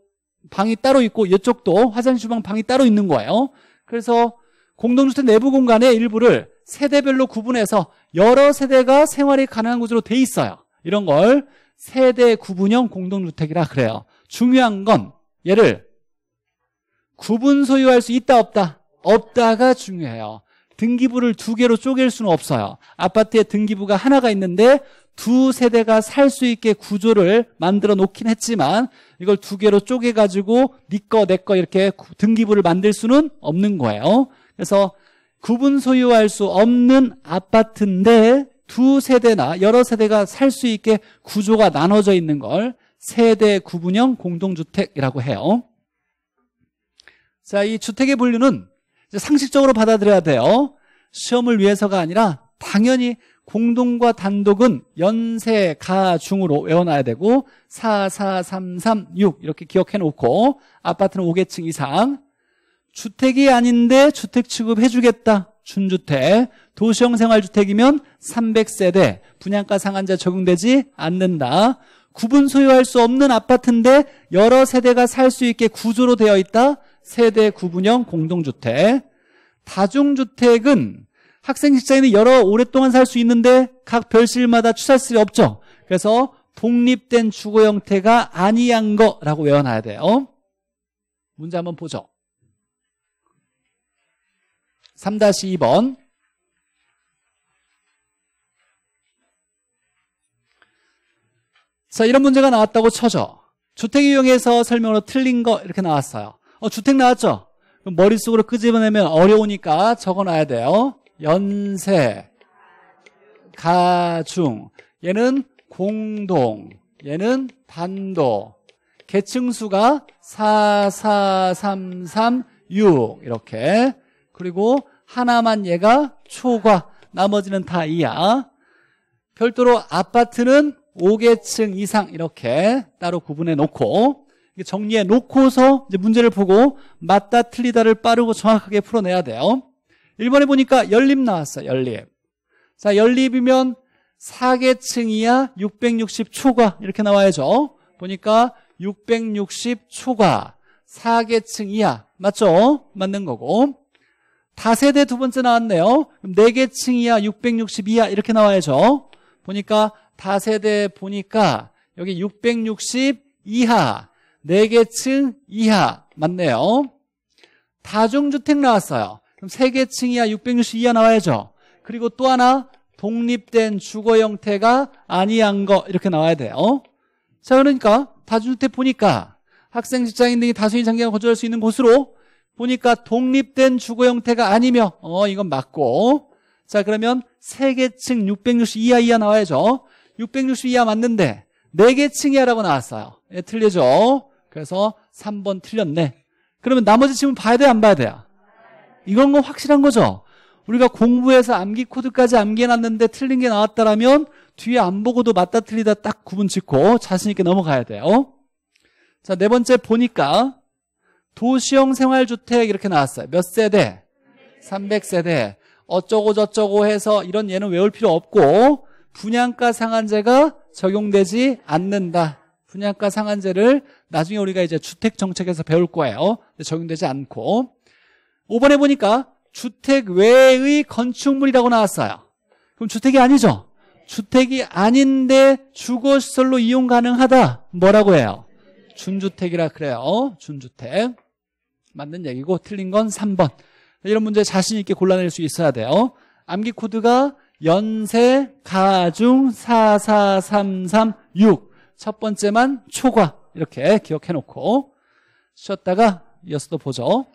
방이 따로 있고 이쪽도 화장실 방 방이 따로 있는 거예요. 그래서 공동주택 내부 공간의 일부를 세대별로 구분해서 여러 세대가 생활이 가능한 곳으로돼 있어요. 이런 걸 세대 구분형 공동주택이라 그래요. 중요한 건 얘를 구분 소유할 수 있다 없다 없다가 중요해요. 등기부를 두 개로 쪼갤 수는 없어요. 아파트에 등기부가 하나가 있는데 두 세대가 살 수 있게 구조를 만들어 놓긴 했지만 이걸 두 개로 쪼개가지고 네 거, 내거 이렇게 등기부를 만들 수는 없는 거예요. 그래서 구분 소유할 수 없는 아파트인데 두 세대나 여러 세대가 살 수 있게 구조가 나눠져 있는 걸 세대 구분형 공동주택이라고 해요. 자, 이 주택의 분류는 상식적으로 받아들여야 돼요. 시험을 위해서가 아니라 당연히 공동과 단독은 연세, 가, 중으로 외워놔야 되고 4, 4, 3, 3, 6 이렇게 기억해놓고 아파트는 5계층 이상 주택이 아닌데 주택 취급해주겠다 준주택 도시형 생활주택이면 300세대 분양가 상한제 적용되지 않는다 구분 소유할 수 없는 아파트인데 여러 세대가 살 수 있게 구조로 되어 있다 세대 구분형 공동주택 다중주택은 학생 직장인은 여러 오랫동안 살 수 있는데 각 별실마다 추살실이 없죠. 그래서 독립된 주거 형태가 아니한 거라고 외워놔야 돼요. 문제 한번 보죠. 3-2번 자 이런 문제가 나왔다고 쳐죠. 주택 이용해서 설명으로 틀린 거 이렇게 나왔어요. 어, 주택 나왔죠? 머릿속으로 끄집어내면 어려우니까 적어놔야 돼요. 연세, 가중, 얘는 공동, 얘는 단도 계층수가 4, 4, 3, 3, 6 이렇게 그리고 하나만 얘가 초과 나머지는 다 이하 별도로 아파트는 5계층 이상 이렇게 따로 구분해 놓고 정리해 놓고서 문제를 보고 맞다 틀리다를 빠르고 정확하게 풀어내야 돼요 1번에 보니까 연립 나왔어, 연립. 자, 연립이면 4계층이하660 초과 이렇게 나와야죠. 보니까 660 초과 4계층이하 맞죠? 맞는 거고. 다세대 두 번째 나왔네요. 그럼 4계층이하660이하 이렇게 나와야죠. 보니까 다세대 보니까 여기 660 이하 4계층 이하 맞네요. 다중주택 나왔어요. 그럼 세계 층이야 660 이하 나와야죠. 그리고 또 하나 독립된 주거 형태가 아니한 거 이렇게 나와야 돼요. 어? 자 그러니까 다주택 보니까 학생, 직장인 등이 다수인 장기간 거주할 수 있는 곳으로 보니까 독립된 주거 형태가 아니며 어 이건 맞고 자 그러면 세계층 660 이하 이하 나와야죠 660 이하 맞는데 4개층 이하라고 나왔어요 예, 틀리죠 그래서 3번 틀렸네 그러면 나머지 지문 봐야 돼안 요 봐야 돼요 이건 건 뭐 확실한 거죠. 우리가 공부해서 암기 코드까지 암기해놨는데 틀린 게 나왔다라면 뒤에 안 보고도 맞다 틀리다 딱 구분 짓고 자신 있게 넘어가야 돼요. 어? 자, 네 번째 보니까 도시형 생활주택 이렇게 나왔어요. 몇 세대? 300세대. 어쩌고 저쩌고 해서 이런 예는 외울 필요 없고 분양가 상한제가 적용되지 않는다. 분양가 상한제를 나중에 우리가 이제 주택 정책에서 배울 거예요. 적용되지 않고 5번에 보니까 주택 외의 건축물이라고 나왔어요. 그럼 주택이 아니죠? 주택이 아닌데 주거시설로 이용 가능하다. 뭐라고 해요? 준주택이라 그래요. 어? 준주택. 맞는 얘기고 틀린 건 3번. 이런 문제 자신 있게 골라낼 수 있어야 돼요. 암기 코드가 연세, 가중, 44336. 첫 번째만 초과. 이렇게 기억해놓고 쉬었다가 이어서 도 보죠.